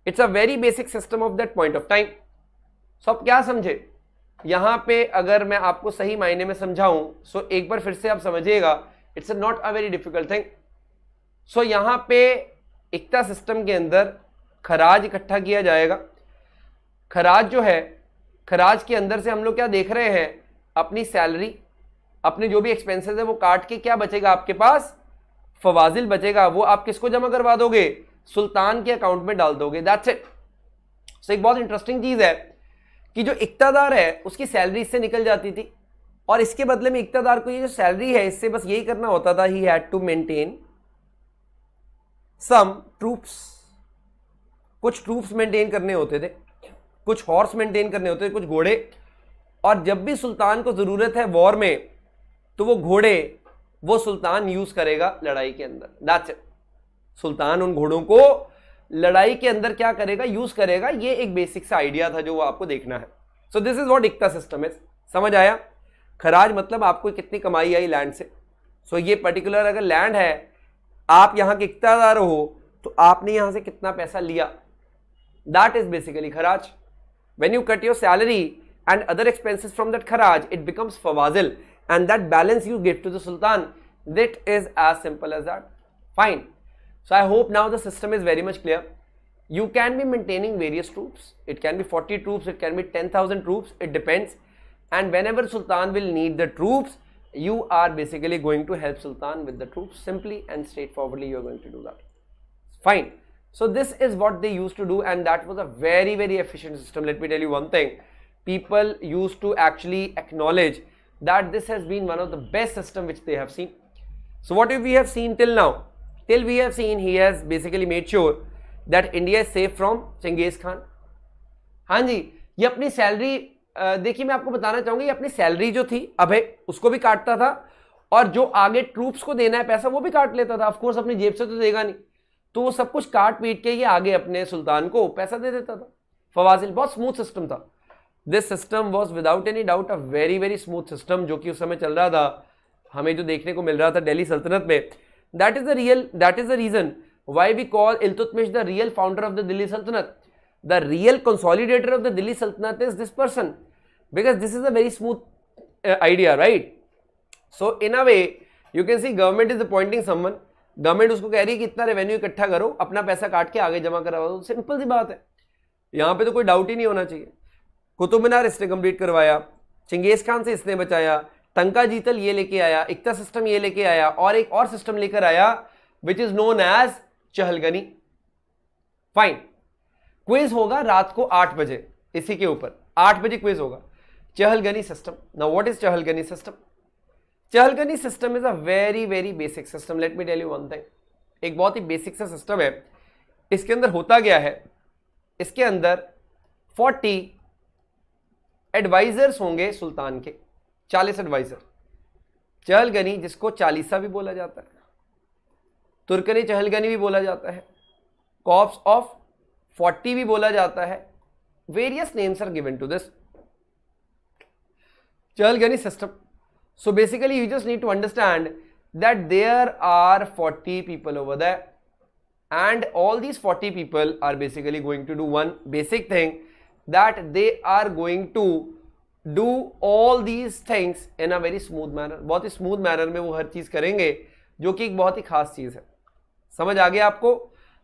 it's a very basic system of that point of time so आप क्या समझे यहां पे अगर मैं आपको सही मायने में समझाऊं सो so एक बार फिर से आप समझिएगा it's not a very difficult thing so यहाँ पे एकता सिस्टम के अंदर खराज इकट्ठा किया जाएगा खराज जो है खराज के अंदर से हम लोग क्या देख रहे हैं अपनी सैलरी अपने जो भी एक्सपेंसेस है वो काट के क्या बचेगा आपके पास फवाजिल बचेगा वो आप किसको जमा करवा दोगे सुल्तान के अकाउंट में डाल दोगे दैट्स इट सो एक बहुत इंटरेस्टिंग चीज़ है कि जो इकतादार है उसकी सैलरी इससे निकल जाती थी और इसके बदले में इकतादार को ये जो सैलरी है इससे बस यही करना होता था he had to maintain some troops कुछ ट्रूप्स मेंटेन करने होते थे कुछ हॉर्स मेंटेन करने होते थे कुछ घोड़े और जब भी सुल्तान को ज़रूरत है वॉर में तो वो घोड़े वो सुल्तान यूज करेगा लड़ाई के अंदर दैट्स इट सुल्तान उन घोड़ों को लड़ाई के अंदर क्या करेगा यूज करेगा ये एक बेसिक सा आइडिया था जो वो आपको देखना है so this is what iqta system is समझ आया खराज मतलब आपको कितनी कमाई आई लैंड से सो so ये पर्टिकुलर अगर लैंड है आप यहां के इकतादार हो तो आपने यहां से कितना पैसा लिया that is basically kharaj when you cut your salary and other expenses from that kharaj it becomes fawazil and that balance you give to the Sultan. That is as simple as that. Fine. So I hope now the system is very much clear. You can be maintaining various troops. It can be 40 troops, it can be 10,000 troops, it depends. And whenever Sultan will need the troops, you are basically going to help Sultan with the troops. Simply and straightforwardly, you are going to do that. Fine. So this is what they used to do and that was a very very efficient system. Let me tell you one thing. People used to actually acknowledge that this has been one of the best system which they have seen. So what if we have seen till now? Till we have seen he has basically made sure that India is safe from chingiz Khan. haan ji ye apni salary देखिए मैं आपको बताना चाहूँगा ये अपनी salary जो थी अभय उसको भी काटता था और जो आगे ट्रूप्स को देना है पैसा वो भी काट लेता था ऑफकोर्स अपनी जेब से तो देगा नहीं तो वो सब कुछ काट पीट के ये आगे अपने सुल्तान को पैसा दे देता था फवाजिल बहुत स्मूथ सिस्टम था this system was without any doubt a very very smooth system जो कि उस समय चल रहा था हमें जो देखने को मिल रहा था डेली सल्तनत में that is the real that is the reason why we call Iltutmish the real founder of the Delhi Saltanat the real consolidator of the Delhi Saltanat is this person because this is a very smooth idea right so in a way you can see government is appointing someone government उसको कह रही है कि इतना revenue इकट्ठा करो अपना पैसा काट के आगे जमा करवा दो सिंपल सी बात है यहाँ पे तो कोई डाउट ही नहीं होना चाहिए कुतुब मीनार इसने कंप्लीट करवाया चंगेज खान से इसने बचाया टंका जीतल ये लेके आया इकता सिस्टम ये लेके आया और एक और सिस्टम लेकर आया which is known as Chahalgani fine quiz होगा रात को आठ बजे इसी के ऊपर आठ बजे क्विज होगा Chahalgani system now what is Chahalgani system Chahalgani system is a very very basic system let me tell you one thing एक बहुत ही बेसिक सा सिस्टम है इसके अंदर होता गया है इसके अंदर फोर्टी एडवाइजर्स होंगे सुल्तान के चालीस एडवाइजर चहलगनी जिसको चालीसा भी बोला जाता है तुर्कनी चहलगनी भी बोला जाता है कॉप्स ऑफ फोर्टी भी बोला जाता है various names are given to this Chahalgani system so basically you just need to understand that there are forty people over there and all these forty people are basically going to do one basic thing that they are going to do all these things in a very smooth manner बहुत ही smooth manner में वो हर चीज़ करेंगे जो कि एक बहुत ही खास चीज़ है समझ आ गया आपको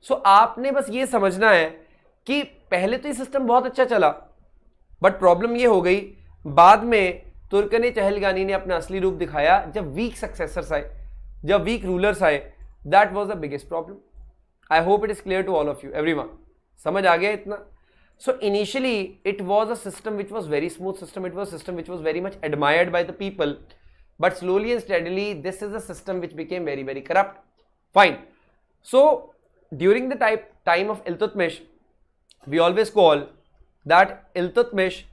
सो so, आपने बस ये समझना है कि पहले तो ये सिस्टम बहुत अच्छा चला बट प्रॉब्लम ये हो गई बाद में तुर्कने चहलगानी ने अपना असली रूप दिखाया जब वीक सक्सेसर्स आए जब वीक रूलर्स आए that was the biggest problem I hope it is clear to all of you every समझ आ गया इतना so initially it was a system which was very smooth system it was a system which was very much admired by the people but slowly and steadily this is a system which became very very corrupt fine so during the type, time of iltutmish we always call that iltutmish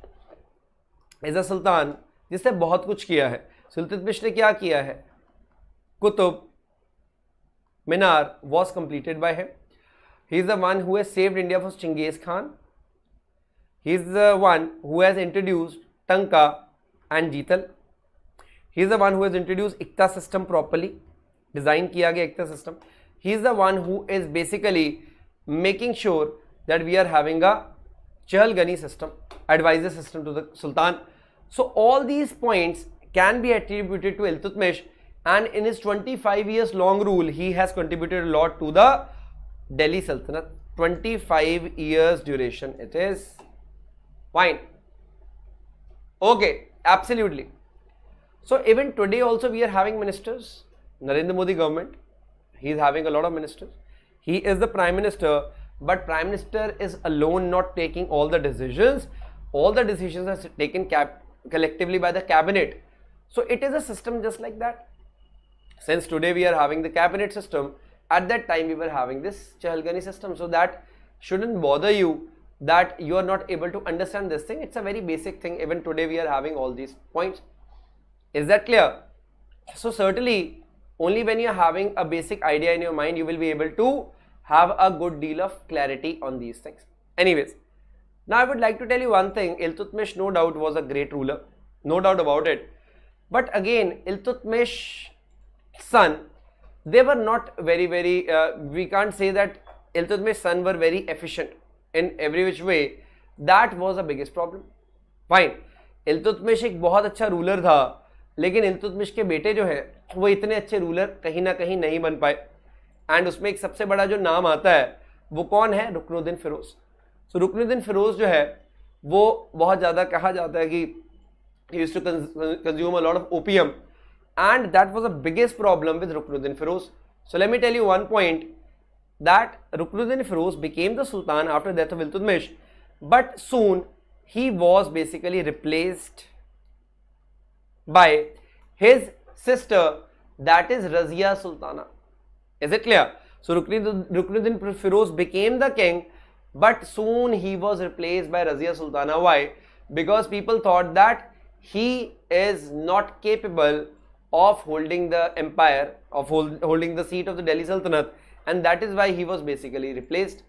is a sultan jisne bahut kuch kiya hai iltutmish ne kya kiya hai kutub minar was completed by him he is the one who has saved india from Genghis khan He is the one who has introduced Tanka and Jital. He is the one who has introduced Ikta system properly. Design kiya gaya Ikta system. He is the one who is basically making sure that we are having a chalgani system, advisor system to the Sultan. So all these points can be attributed to Iltutmish and in his 25 years long rule he has contributed a lot to the Delhi Sultanate 25 years duration it is Fine. Okay, absolutely. So even today also we are having ministers. Narendra Modi government, he is having a lot of ministers. He is the prime minister, but prime minister is alone not taking all the decisions. All the decisions are taken collectively by the cabinet. So it is a system just like that. Since today we are having the cabinet system, at that time we were having this Chahalgani system. So that shouldn't bother you that you are not able to understand this thing it's a very basic thing even today we are having all these points is that clear so certainly only when you're having a basic idea in your mind you will be able to have a good deal of clarity on these things anyways now i would like to tell you one thing iltutmish no doubt was a great ruler no doubt about it but again iltutmish son they were not very very uh, we can't say that iltutmish son were very efficient in every which way that was the biggest problem fine Iltutmish एक बहुत अच्छा ruler था लेकिन इलतुतमिश के बेटे जो हैं वो इतने अच्छे रूलर कहीं ना कहीं नहीं बन पाए एंड उसमें एक सबसे बड़ा जो नाम आता है वो कौन है रुकनुद्दीन फिरोज़ सो रुकनुद्दीन फिरोज़ जो है वो बहुत ज़्यादा कहा जाता है कि used to consume a lot of opium and that was the biggest problem with Ruknuddin Firoz so let me tell you one point that Ruknuddin Firoz became the Sultan after death of Iltutmish, but soon he was basically replaced by his sister that is Razia Sultana. Is it clear? So Ruknuddin Firoz became the king but soon he was replaced by Razia Sultana. Why? Because people thought that he is not capable of holding the empire, of hold, holding the seat of the Delhi Sultanate and that is why he was basically replaced.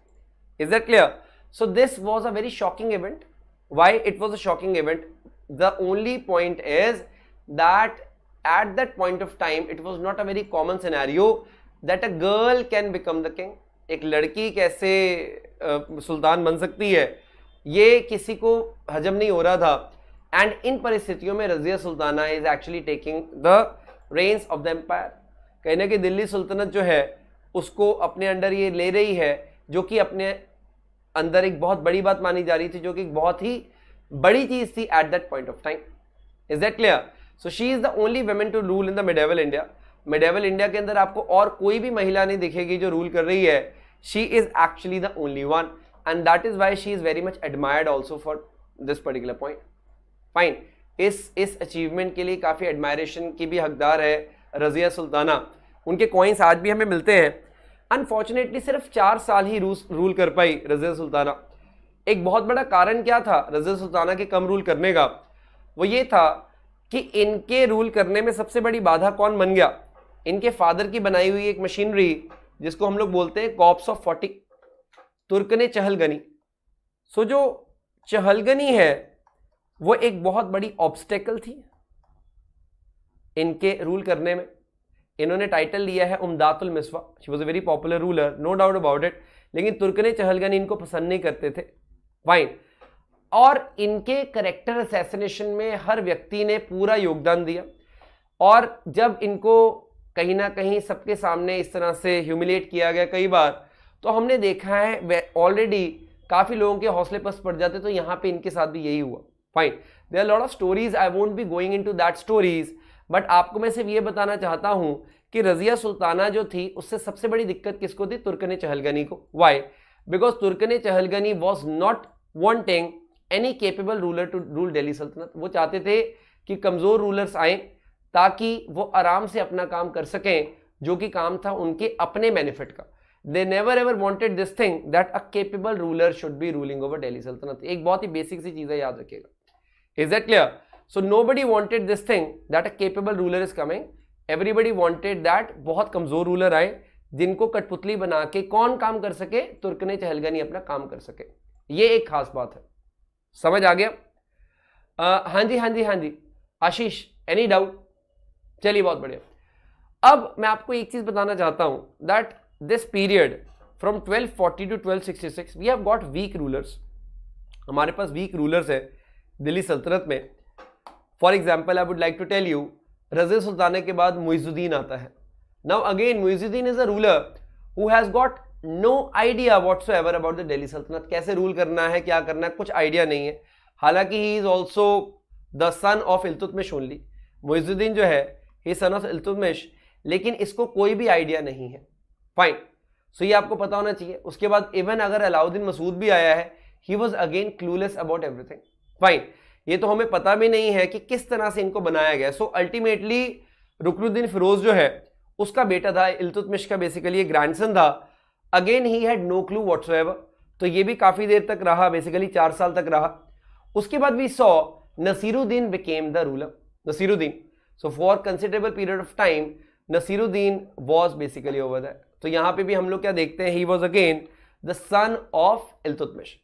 Is that clear? So this was a very shocking event. Why it was a shocking event? The only point is that at that point of time, it was not a very common scenario that a girl can become the king. एक लड़की कैसे सुल्तान बन सकती है ये किसी को हजम नहीं हो रहा था एंड इन परिस्थितियों में Razia Sultana is actually taking the reins of the empire कहीं ना कहीं दिल्ली सुल्तनत जो है उसको अपने अंडर ये ले रही है जो कि अपने अंदर एक बहुत बड़ी बात मानी जा रही थी जो कि बहुत ही बड़ी चीज थी at that point of time is that clear so she is the only women to rule in the medieval India medieval India के अंदर आपको और कोई भी महिला नहीं दिखेगी जो रूल कर रही है she is actually the only one and that is why she is very much admired also for this particular point fine इस इस अचीवमेंट के लिए काफ़ी एडमायरेशन की भी हकदार है रज़िया सुल्ताना उनके कॉइंस आज भी हमें मिलते हैं अनफॉर्चुनेटली सिर्फ चार साल ही रूस रूल कर पाई रजिया सुल्ताना एक बहुत बड़ा कारण क्या था रजिया सुल्ताना के कम रूल करने का वो ये था कि इनके रूल करने में सबसे बड़ी बाधा कौन बन गया इनके फादर की बनाई हुई एक मशीनरी जिसको हम लोग बोलते हैं कॉप्स ऑफ फोर्टी तुर्क ने चहलगनी सो जो चहलगनी है वो एक बहुत बड़ी ऑब्स्टेकल थी इनके रूल करने में इन्होंने टाइटल लिया है Umdatul Niswan she was a very popular ruler no doubt about it लेकिन तुर्कने चहलगनी इनको पसंद नहीं करते थे फाइन और इनके करेक्टर असैसिनेशन में हर व्यक्ति ने पूरा योगदान दिया और जब इनको कहीं ना कहीं सबके सामने इस तरह से ह्यूमिलेट किया गया कई बार तो हमने देखा है ऑलरेडी काफ़ी लोगों के हौसले पस्त पड़ जाते तो यहाँ पे इनके साथ भी यही हुआ fine there lot of stories I won't be going in to that stories but आपको मैं सिर्फ ये बताना चाहता हूँ कि रजिया सुल्ताना जो थी उससे सबसे बड़ी दिक्कत किसको थी ने चहलगनी को वाई बिकॉज ने Chahalgani was not wanting any capable ruler to rule Delhi Saltanat वो चाहते थे कि कमज़ोर रूलर्स आए ताकि वो आराम से अपना काम कर सकें जो कि काम था उनके अपने बेनिफिट का they never ever wanted this thing that a capable ruler should be ruling over Delhi Saltanat एक बहुत ही बेसिक सी चीज़ है याद रखिएगा is that clear so nobody wanted this thing that a capable ruler is coming everybody wanted that बहुत कमजोर ruler आए जिनको कठपुतली बना के कौन काम कर सके तुर्कने चहलगनी अपना काम कर सके ये एक खास बात है समझ आ गया uh, हाँ जी हाँ जी हाँ जी आशीष एनी डाउट चलिए बहुत बढ़िया अब मैं आपको एक चीज बताना चाहता हूं that this period from 1240 to 1266 we have got weak rulers हमारे पास वीक रूलर्स है दिल्ली सल्तनत में for example I would like to tell you Razia Sultana के बाद मुइजुद्दीन आता है now again Muizuddin is a ruler who has got no idea what's ever about the Delhi Sultanat कैसे रूल करना है क्या करना है कुछ आइडिया नहीं है हालांकि he is also the son of Iltutmish only Muizuddin जो है ही सन ऑफ इल्तुतमिश लेकिन इसको कोई भी आइडिया नहीं है फाइन सो so, ये आपको पता होना चाहिए उसके बाद इवन अगर अलाउद्दीन मसूद भी आया है he was again clueless about everything fine ये तो हमें पता भी नहीं है कि किस तरह से इनको बनाया गया सो अल्टीमेटली रुकनुद्दीन फिरोज जो है उसका बेटा था इलतुतमिश का बेसिकली ये ग्रैंडसन था again he had no clue what's तो ये भी काफ़ी देर तक रहा बेसिकली चार साल तक रहा उसके बाद we saw Nasiruddin became the ruler Nasiruddin so for considerable period of time Nasiruddin was basically over the तो यहाँ पे भी हम लोग क्या देखते हैं he was again the son of Iltutmish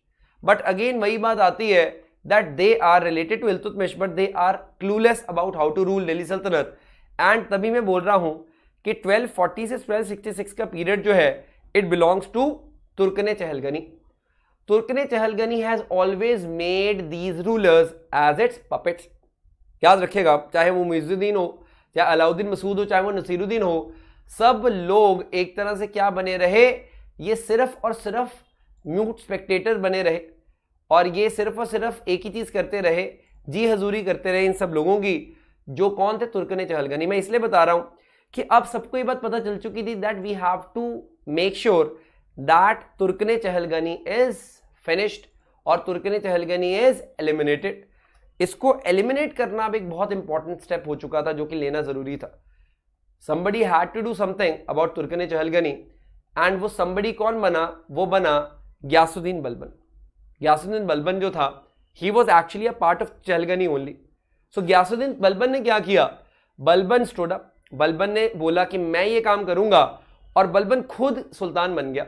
but again वही बात आती है that they are related to Iltutmish but they are clueless about how to rule Delhi Sultanate. And तभी मैं बोल रहा हूँ कि 1240 से 1266 का पीरियड जो है it belongs to Turkane Chahalgani Turkane Chahalgani has always made these rulers as its puppets याद रखेगा चाहे वो मुइजुद्दीन हो चाहे अलाउद्दीन मसूद हो चाहे वो नसीरुद्दीन हो सब लोग एक तरह से क्या बने रहे ये सिर्फ और सिर्फ म्यूट स्पेक्टेटर बने रहे और ये सिर्फ और सिर्फ एक ही चीज़ करते रहे जी हजूरी करते रहे इन सब लोगों की जो कौन थे तुर्कने चहलगनी मैं इसलिए बता रहा हूँ कि अब सबको ये बात पता चल चुकी थी that we have to make sure that Turkane Chahalgani is finished और तुर्कने चहलगनी इज एलिमिनेटेड इसको एलिमिनेट करना अब एक बहुत इंपॉर्टेंट स्टेप हो चुका था जो कि लेना जरूरी था somebody had to do something about ने चहलगनी एंड वो समबडी कौन बना वो बना ग्यासुद्दीन बलबन ग्यासुद्दीन बलबन जो था he was actually a part of Chahalgani only so Ghiyasuddin Balban ने क्या किया बलबन स्टोडा बलबन ने बोला कि मैं ये काम करूंगा और बलबन खुद सुल्तान बन गया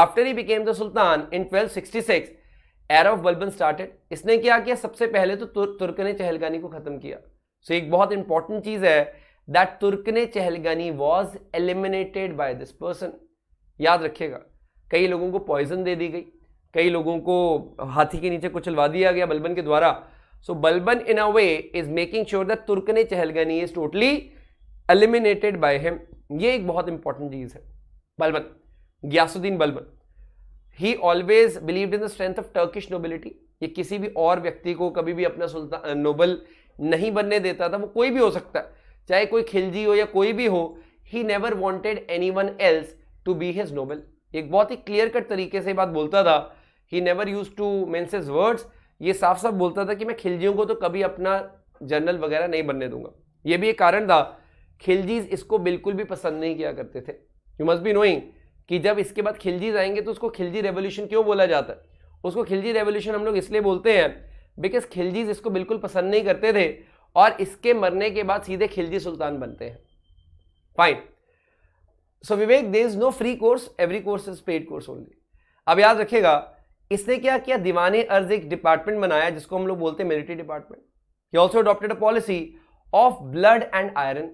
after he became the sultan in 1266 era of Balban started इसने क्या किया सबसे पहले तो तुर, तुर्क ने चहलगानी को खत्म किया सो so, एक बहुत इंपॉर्टेंट चीज है that Turkane Chahalgani was eliminated by this person याद रखिएगा कई लोगों को पॉइजन दे दी गई कई लोगों को हाथी के नीचे कुचलवा दिया गया बलबन के द्वारा so Balban in a way is making sure that Turkane Chahalgani is totally eliminated by him ये एक बहुत इंपॉर्टेंट चीज़ है Balban Ghiyasuddin Balban he always believe in the strength of Turkish nobility ये किसी भी और व्यक्ति को कभी भी अपना सुल्तान नोबल नहीं बनने देता था वो कोई भी हो सकता है चाहे कोई खिलजी हो या कोई भी हो he never wanted any one else to be his noble एक बहुत ही क्लियर कट तरीके से बात बोलता था he never use to mince words ये साफ साफ बोलता था कि मैं खिलजियों को तो कभी अपना जर्नल वगैरह नहीं बनने दूंगा ये भी एक कारण था खिलजीज इसको बिल्कुल भी पसंद नहीं किया करते थे यू मस्ट बी नोइंग कि जब इसके बाद खिलजीज आएंगे तो उसको खिलजी रेवोल्यूशन क्यों बोला जाता है उसको खिलजी रेवोल्यूशन हम लोग इसलिए बोलते हैं बिकॉज खिलजीज इसको बिल्कुल पसंद नहीं करते थे और इसके मरने के बाद सीधे खिलजी सुल्तान बनते हैं fine so Vivek there is no free course every course is paid course only अब याद रखेगा इसने क्या किया दीवाने अर्ज एक डिपार्टमेंट बनाया जिसको हम लोग बोलते हैं military department he also adopted a policy of blood and iron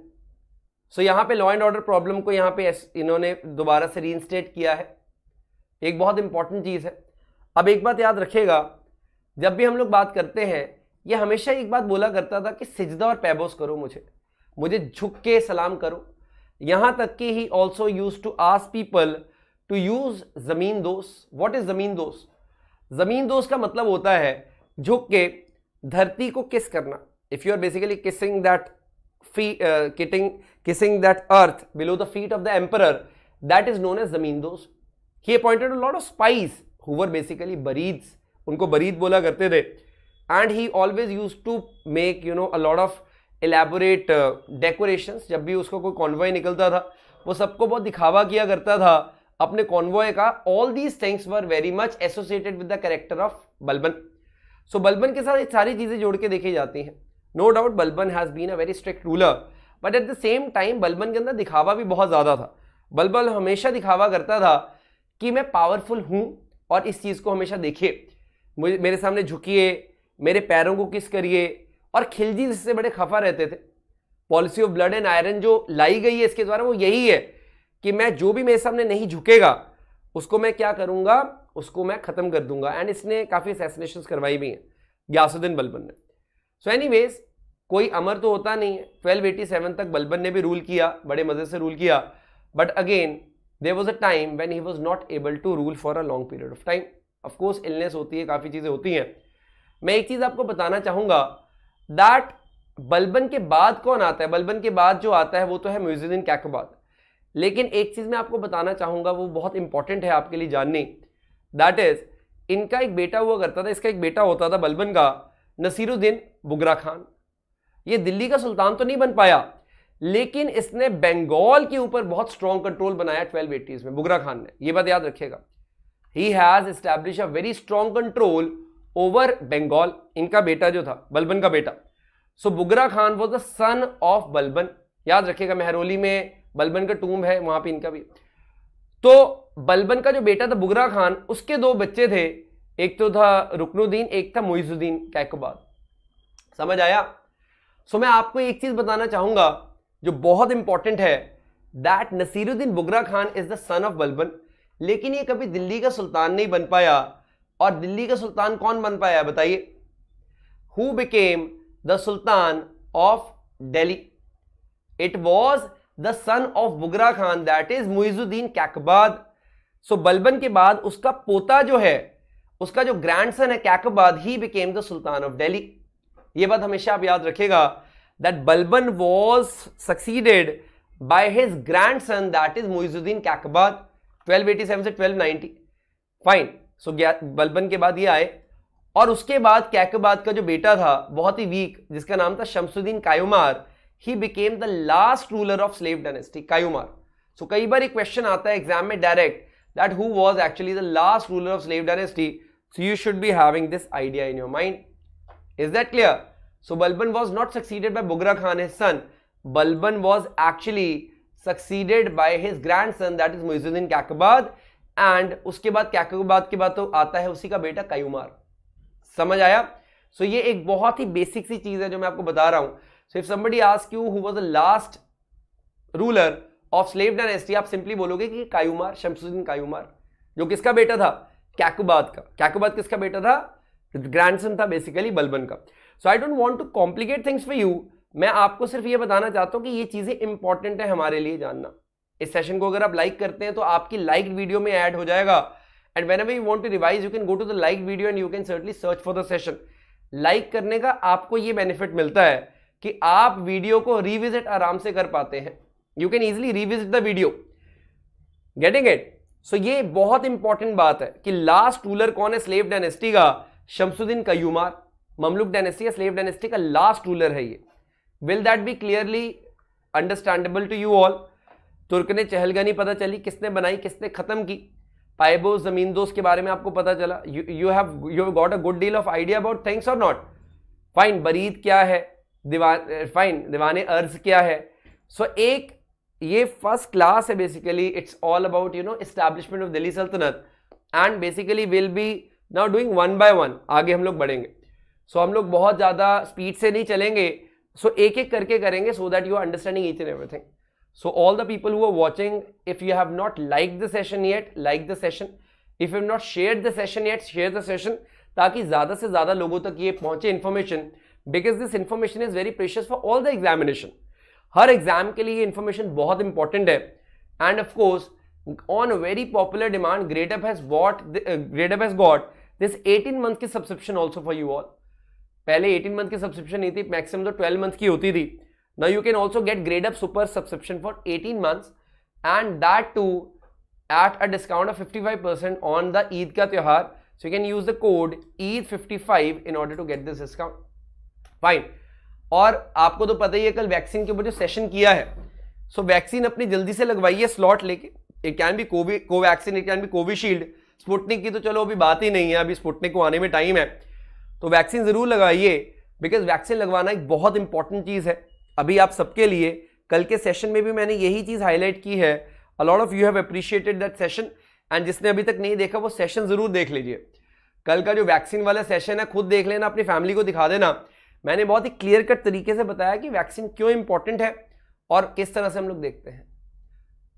so यहाँ पे लॉ एंड ऑर्डर प्रॉब्लम को यहाँ पे इन्होंने दोबारा से रीइंस्टेट किया है एक बहुत इंपॉर्टेंट चीज़ है अब एक बात याद रखेगा जब भी हम लोग बात करते हैं ये हमेशा एक बात बोला करता था कि सिजदा और पैबोस करो मुझे मुझे झुक के सलाम करो यहां तक कि he also use to ask people to use zameen dost what is जमीन दोस्त जमीन दोस्त का मतलब होता है झुक के धरती को किस करना if you are basically kissing that fee kitting kissing that earth below the feet of the emperor that is known as zameen dost he appointed lord of spies who're basically barid उनको बरीद बोला करते थे and he always use to make you know a lord of elaborate decoration जब भी उसका कोई convoy निकलता था वो सबको बहुत दिखावा किया करता था अपने कॉन्वॉय का all these things were very much associated with the character of Balban so Balban के साथ सारी चीज़ें जोड़ के देखी जाती हैं no doubt Balban has been a very strict ruler but at the same time Balban के अंदर दिखावा भी बहुत ज़्यादा था बलबल हमेशा दिखावा करता था कि मैं पावरफुल हूँ और इस चीज़ को हमेशा देखिए मुझे मेरे सामने झुकिए मेरे पैरों को किस करिए और खिलजी जिससे बड़े खफा रहते थे policy of blood and iron जो लाई गई है इसके द्वारा वो यही है कि मैं जो भी मेरे सामने नहीं झुकेगा उसको मैं क्या करूंगा उसको मैं खत्म कर दूंगा एंड इसने काफ़ी असैसिनेशन करवाई भी हैं ग्यासुद्दीन बलबन ने सो एनी कोई अमर तो होता नहीं है ट्वेल्व एटी सेवन तक बलबन ने भी रूल किया बड़े मज़े से रूल किया but again there was a time when he was not able to rule for a long period of time of course illness होती है काफ़ी चीज़ें होती हैं मैं एक चीज़ आपको बताना चाहूँगा दैट बलबन के बाद कौन आता है बलबन के बाद जो आता है वो तो है म्यूजिन कैकबाद लेकिन एक चीज़ मैं आपको बताना चाहूंगा वो बहुत इंपॉर्टेंट है आपके लिए जाननी दैट इज़ इनका एक बेटा हुआ करता था इसका एक बेटा होता था बलबन का नसीरुद्दीन बुगरा खान ये दिल्ली का सुल्तान तो नहीं बन पाया लेकिन इसने बंगाल के ऊपर बहुत स्ट्रॉन्ग कंट्रोल बनाया ट्वेल्व एटीज में बुगरा खान ने यह बात याद रखिएगा he has establish a very strong control over Bengal इनका बेटा जो था बलबन का बेटा so so, Bughra Khan was the son of Balban याद रखिएगा मेहरोली में बलबन का टूम है वहां पे इनका भी तो बलबन का जो बेटा था बुगरा खान उसके दो बच्चे थे एक तो था रुकनुद्दीन एक था मोइजुद्दीन कैकबाद समझ आया सो मैं आपको एक चीज़ बताना चाहूँगा जो बहुत इंपॉर्टेंट है that Nasiruddin Bughra Khan is the son of Balban लेकिन ये कभी दिल्ली का सुल्तान नहीं बन पाया और दिल्ली का सुल्तान कौन बन पाया बताइए who became the sultan of Delhi it was the son of Bughra Khan that is Muizuddin Kaiqubad so Balban के बाद उसका पोता जो है उसका जो ग्रैंड सन है Kaiqubad he became the sultan of Delhi ये बात हमेशा आप याद रखेगा that Balban was succeeded by his grandson that is Muizuddin Kaiqubad 1287 से 1290 फाइन सो बलबन के बाद ये आए और उसके बाद कैकबाद का जो बेटा था बहुत ही वीक जिसका नाम था Shamsuddin Kayumar he became the last ruler of slave dynasty Kayumar so कई बार एक क्वेश्चन आता है एग्जाम में direct that who was actually the last ruler of slave dynasty so you should be having this idea in your mind is that clear so Balban was not succeeded by Bughra Khan his son Balban was actually succeeded by his grandson that is Muizuddin कैकबाद and उसके बाद कैकबाद के बाद तो आता है उसी का बेटा कायुमार समझ आया सो so, ये एक बहुत ही बेसिक सी चीज है जो मैं आपको बता रहा हूं so if somebody ask you who was the last ruler of slave dynasty आप सिंपली बोलोगे कि कायुमार शमसुद्दीन कायुमार जो किसका बेटा था कैकुबाद का कैकुबाद किसका बेटा था ग्रैंडसन था बेसिकली बलबन का so I don't want to complicate things for you मैं आपको सिर्फ ये बताना चाहता हूँ कि ये चीज़ें इंपॉर्टेंट है हमारे लिए जानना इस सेशन को अगर आप लाइक करते हैं तो आपकी लाइक वीडियो में ऐड हो जाएगा and whenever you want to revise you can go to the like video and you can certainly search for the session like करने का आपको ये बेनिफिट मिलता है कि आप वीडियो को रिविजिट आराम से कर पाते हैं you can easily revisit the video getting it so ये बहुत इंपॉर्टेंट बात है कि लास्ट रूलर कौन है स्लेव डायनेस्टी का शमसुद्दीन कयूमार ममलुक डायनेस्टी या स्लेव डायनेस्टी का लास्ट रूलर है ये will that be clearly understandable to you all Turkane चहलगनी पता चली किसने बनाई किसने खत्म की पाइबो जमीन दोस्त के बारे में आपको पता चला you have you got a good deal of idea about things और नॉट फाइन बरीद क्या है दीवान फाइन दीवान अर्ज क्या है सो so, एक ये फर्स्ट क्लास है basically it's all about you know establishment of Delhi Sultanat and basically will be now doing one by one आगे हम लोग बढ़ेंगे सो so, हम लोग बहुत ज़्यादा स्पीड से नहीं चलेंगे सो so, एक एक करके करेंगे so that you are understanding each and everything so all the people who are watching if you have not like the session yet like the session if you not share the session yet share the session ताकि ज़्यादा से ज़्यादा लोगों तक ये पहुँचे information Because this information is very precious for all the examination. Her exam के लिए ये इन्फॉर्मेशन बहुत इंपॉर्टेंट है and of course on a very popular demand GradeUp has bought uh, GradeUp has got this 18 month की subscription also for you all पहले 18 month की subscription नहीं थी maximum तो 12 month की होती थी now you can also get GradeUp super subscription for 18 months and that too at a discount of 55% on the Eid का त्यौहार so you can use the code Eid55 in order to get this discount fine और आपको तो पता ही है कल vaccine के ऊपर जो सेशन किया है सो so, वैक्सीन अपनी जल्दी से लगवाइए स्लॉट लेके इट कैन भी कोवि Covaxin it can be Covishield Sputnik की तो चलो अभी बात ही नहीं है अभी स्पुटनिक को आने में टाइम है तो वैक्सीन ज़रूर लगाइए बिकॉज वैक्सीन लगवाना एक बहुत इंपॉर्टेंट चीज़ है अभी आप सबके लिए कल के सेशन में भी मैंने यही चीज़ हाईलाइट की है a lot of you have appreciated that session and जिसने अभी तक नहीं देखा वो सेशन ज़रूर देख लीजिए कल का जो वैक्सीन वाला सेशन है खुद देख लेना अपनी फैमिली को दिखा देना मैंने बहुत ही क्लियर कट तरीके से बताया कि वैक्सीन क्यों इंपॉर्टेंट है और किस तरह से हम लोग देखते हैं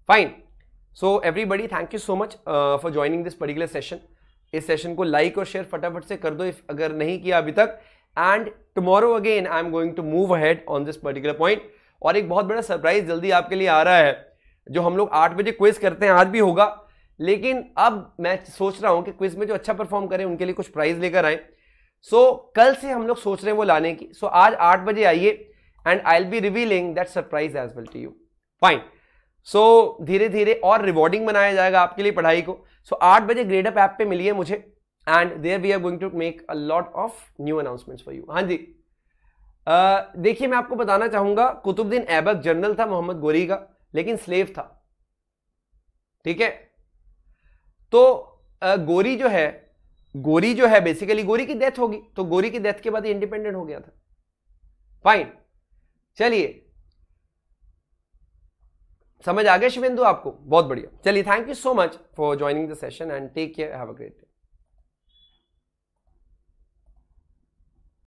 fine so everybody thank you so much for joining this particular session इस सेशन को लाइक और शेयर फटाफट से कर दो इफ अगर नहीं किया अभी तक and tomorrow again I am going to move ahead on this particular point और एक बहुत बड़ा सरप्राइज जल्दी आपके लिए आ रहा है जो हम लोग आठ बजे क्विज करते हैं आज भी होगा लेकिन अब मैं सोच रहा हूँ कि क्विज में जो अच्छा परफॉर्म करें उनके लिए कुछ प्राइज लेकर आएँ सो so, कल से हम लोग सोच रहे हैं वो लाने की सो so, आज आठ बजे आइए and I'll be revealing that surprise as well to you fine so धीरे धीरे और रिवॉर्डिंग बनाया जाएगा आपके लिए पढ़ाई को सो so, आठ बजे ग्रेडअप ऐप पे मिलिए मुझे and there we are going to make a lot of new announcements for you हाँ जी uh, देखिए मैं आपको बताना चाहूंगा कुतुबुद्दीन ऐबक जनरल था मोहम्मद गोरी का लेकिन स्लेव था ठीक है तो uh, गोरी जो है गोरी जो है बेसिकली गोरी की डेथ होगी तो गोरी की डेथ के बाद इंडिपेंडेंट हो गया था फाइन चलिए समझ आ गया शिवेंदु आपको बहुत बढ़िया चलिए thank you so much for joining the session and take care have a great day